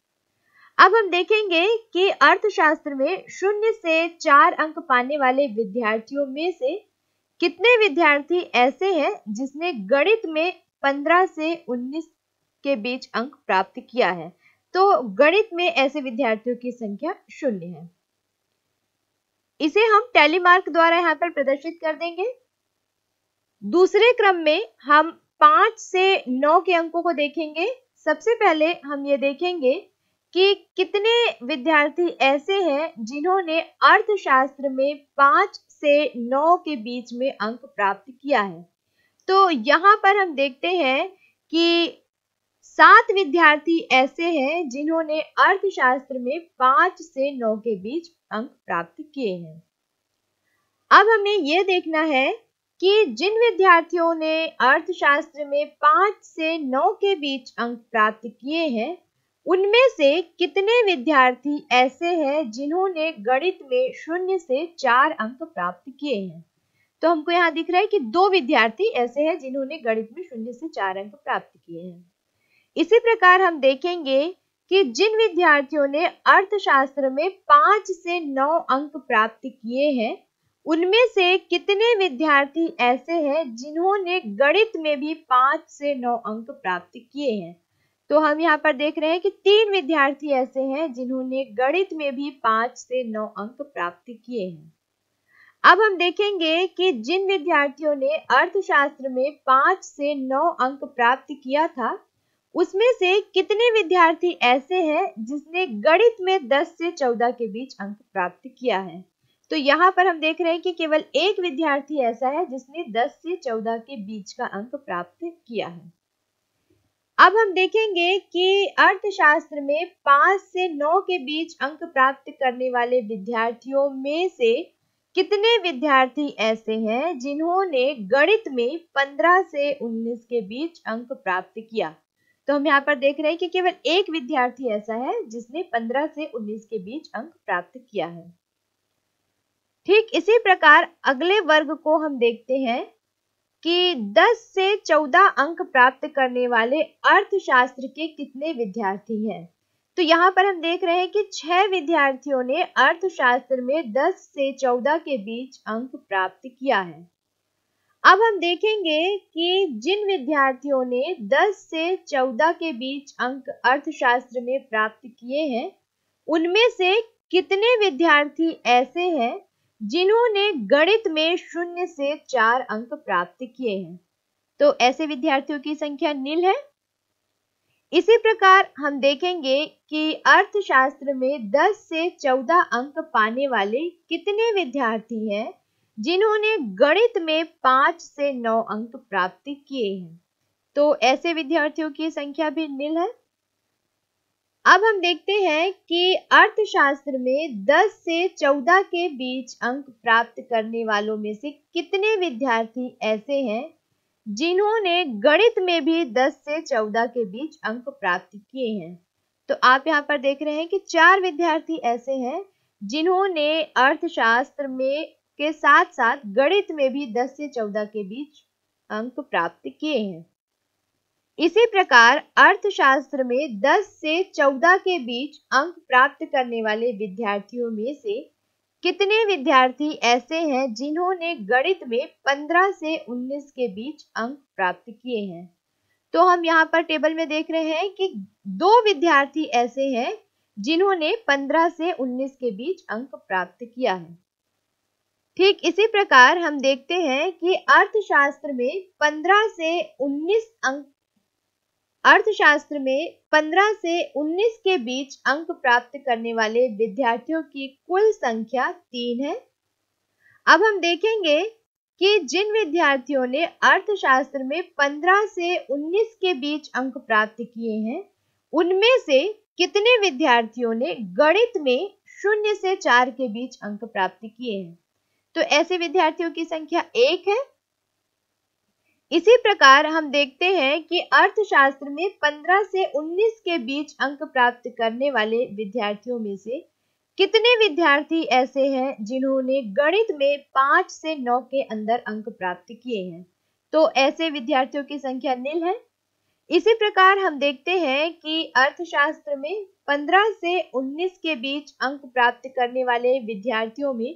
अब हम देखेंगे कि अर्थशास्त्र में शून्य से चार अंक पाने वाले विद्यार्थियों में से कितने विद्यार्थी ऐसे हैं जिसने गणित में 15 से 19 के बीच अंक प्राप्त किया है तो गणित में ऐसे विद्यार्थियों की संख्या शून्य है इसे हम टेलीमार्क द्वारा यहाँ पर प्रदर्शित कर देंगे दूसरे क्रम में हम पांच से नौ के अंकों को देखेंगे सबसे पहले हम ये देखेंगे कि कितने विद्यार्थी ऐसे हैं जिन्होंने अर्थशास्त्र में पांच से नौ के बीच में अंक प्राप्त किया है तो यहाँ पर हम देखते हैं कि सात विद्यार्थी ऐसे हैं जिन्होंने अर्थशास्त्र में पांच से नौ के बीच अंक प्राप्त किए हैं अब हमें यह देखना है कि जिन विद्यार्थियों ने अर्थशास्त्र में पांच से नौ के बीच अंक प्राप्त किए हैं उनमें से कितने विद्यार्थी ऐसे हैं जिन्होंने गणित में शून्य से चार अंक प्राप्त किए हैं तो हमको यहाँ दिख रहा है कि दो विद्यार्थी ऐसे हैं जिन्होंने गणित में शून्य से चार अंक प्राप्त किए हैं इसी प्रकार हम देखेंगे कि जिन विद्यार्थियों ने अर्थशास्त्र में पांच से नौ अंक प्राप्त किए हैं उनमें से कितने विद्यार्थी ऐसे हैं जिन्होंने गणित में भी पांच से नौ अंक प्राप्त किए हैं तो हम यहाँ पर देख रहे हैं कि तीन विद्यार्थी ऐसे हैं जिन्होंने गणित में भी पांच से नौ अंक प्राप्त किए हैं अब हम देखेंगे कि जिन विद्यार्थियों ने अर्थशास्त्र में पांच से नौ अंक प्राप्त किया था उसमें से कितने विद्यार्थी ऐसे हैं जिसने गणित में दस से चौदह के बीच अंक प्राप्त किया है तो यहाँ पर हम देख रहे हैं कि केवल एक विद्यार्थी ऐसा है जिसने दस से चौदह के बीच का अंक प्राप्त किया है अब हम देखेंगे कि अर्थशास्त्र में पांच से नौ के बीच अंक प्राप्त करने वाले विद्यार्थियों में से कितने विद्यार्थी ऐसे हैं जिन्होंने गणित में पंद्रह से उन्नीस के बीच अंक प्राप्त किया तो हम यहाँ पर देख रहे हैं कि केवल एक विद्यार्थी ऐसा है जिसने 15 से 19 के बीच अंक प्राप्त किया है ठीक इसी प्रकार अगले वर्ग को हम देखते हैं कि 10 से 14 अंक प्राप्त करने वाले अर्थशास्त्र के कितने विद्यार्थी हैं तो यहाँ पर हम देख रहे हैं कि छह विद्यार्थियों ने अर्थशास्त्र में 10 से 14 के बीच अंक प्राप्त किया है अब हम देखेंगे कि जिन विद्यार्थियों ने 10 से 14 के बीच अंक अर्थशास्त्र में प्राप्त किए हैं उनमें से कितने विद्यार्थी ऐसे हैं जिन्होंने गणित में शून्य से चार अंक प्राप्त किए हैं तो ऐसे विद्यार्थियों की संख्या नील है इसी प्रकार हम देखेंगे कि अर्थशास्त्र में 10 से 14 अंक पाने वाले कितने विद्यार्थी हैं जिन्होंने गणित में 5 से 9 अंक प्राप्त किए हैं तो ऐसे विद्यार्थियों की संख्या भी नील है अब हम देखते हैं कि अर्थशास्त्र में 10 से 14 के बीच अंक प्राप्त करने वालों में से कितने विद्यार्थी ऐसे हैं जिन्होंने गणित में भी 10 से 14 के बीच अंक प्राप्त किए हैं तो आप यहाँ पर देख रहे हैं कि चार विद्यार्थी ऐसे हैं जिन्होंने अर्थशास्त्र में के साथ साथ गणित में भी 10 से 14 के बीच अंक प्राप्त किए हैं इसी प्रकार अर्थशास्त्र में 10 से 14 के बीच अंक प्राप्त करने वाले विद्यार्थियों में से कितने विद्यार्थी ऐसे हैं जिन्होंने गणित में 15 से 19 के बीच अंक प्राप्त किए हैं तो हम यहाँ पर टेबल में देख रहे हैं कि दो विद्यार्थी ऐसे हैं जिन्होंने 15 से 19 के बीच अंक प्राप्त किया है ठीक इसी प्रकार हम देखते हैं कि अर्थशास्त्र में 15 से 19 अंक अर्थशास्त्र में 15 से 19 के बीच अंक प्राप्त करने वाले विद्यार्थियों की कुल संख्या तीन है अब हम देखेंगे कि जिन विद्यार्थियों ने अर्थशास्त्र में 15 से 19 के बीच अंक प्राप्त किए हैं उनमें से कितने विद्यार्थियों ने गणित में शून्य से चार के बीच अंक प्राप्त किए हैं तो ऐसे विद्यार्थियों की संख्या एक है इसी प्रकार हम देखते हैं कि अर्थशास्त्र में 15 से 19 के बीच अंक प्राप्त करने वाले विद्यार्थियों में से कितने विद्यार्थी ऐसे हैं जिन्होंने गणित में पांच से नौ के अंदर अंक प्राप्त किए हैं तो ऐसे विद्यार्थियों की संख्या नील है इसी प्रकार हम देखते हैं कि अर्थशास्त्र में 15 से 19 के बीच अंक प्राप्त करने वाले विद्यार्थियों में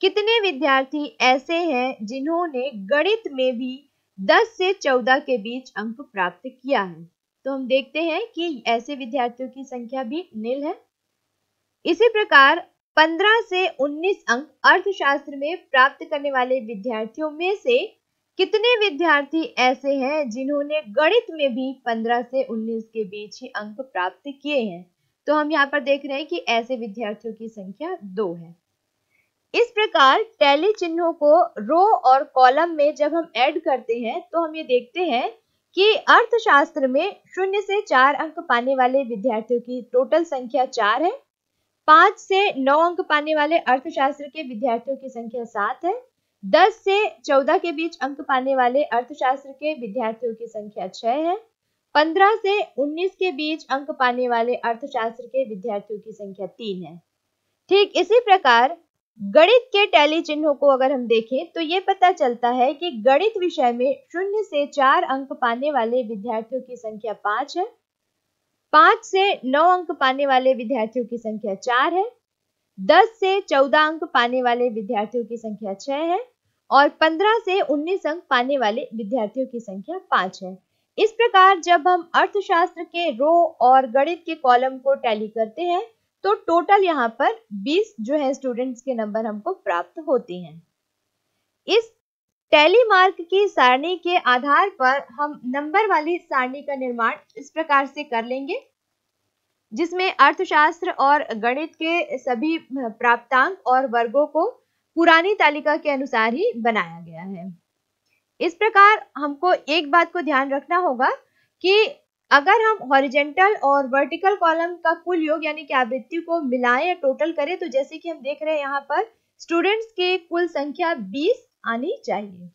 कितने विद्यार्थी ऐसे हैं जिन्होंने गणित में भी दस से चौदह के बीच अंक प्राप्त किया है तो हम देखते हैं कि ऐसे विद्यार्थियों की संख्या भी नील है इसी प्रकार 15 से 19 अंक अर्थशास्त्र में प्राप्त करने वाले विद्यार्थियों में से कितने विद्यार्थी ऐसे हैं जिन्होंने गणित में भी 15 से 19 के बीच ही अंक प्राप्त किए हैं तो हम यहाँ पर देख रहे हैं कि ऐसे विद्यार्थियों की संख्या दो है इस प्रकार टैली चिन्हों को रो और कॉलम में जब हम ऐड करते हैं तो हम ये देखते हैं कि अर्थशास्त्र में शून्य से चार अंक पाने वाले विद्यार्थियों की टोटल संख्या चार है पांच से नौ अंक पाने वाले अर्थशास्त्र के विद्यार्थियों की संख्या सात है दस से चौदह के बीच अंक पाने वाले अर्थशास्त्र के विद्यार्थियों की संख्या छह है पंद्रह से उन्नीस के बीच अंक पाने वाले अर्थशास्त्र के विद्यार्थियों की संख्या तीन है ठीक इसी प्रकार गणित के टैली चिन्हों को अगर हम देखें तो ये पता चलता है कि गणित विषय में शून्य से चार अंक पाने वाले विद्यार्थियों की संख्या पांच है पांच से नौ अंक पाने वाले विद्यार्थियों की संख्या चार है दस से चौदह अंक पाने वाले विद्यार्थियों की संख्या छह है और पंद्रह से उन्नीस अंक पाने वाले विद्यार्थियों की संख्या पांच है इस प्रकार जब हम अर्थशास्त्र के रो और गणित के कॉलम को टैली करते हैं तो टोटल यहाँ पर 20 जो है स्टूडेंट्स के नंबर हमको प्राप्त होते हैं इस टैली मार्क की सारणी के आधार पर हम नंबर वाली सारणी का निर्माण इस प्रकार से कर लेंगे जिसमें अर्थशास्त्र और गणित के सभी प्राप्तांक और वर्गों को पुरानी तालिका के अनुसार ही बनाया गया है इस प्रकार हमको एक बात को ध्यान रखना होगा कि अगर हम हॉरिजेंटल और वर्टिकल कॉलम का कुल योग यानी कि आवृत्ति को मिलाएं या टोटल करें तो जैसे कि हम देख रहे हैं यहाँ पर स्टूडेंट्स के कुल संख्या 20 आनी चाहिए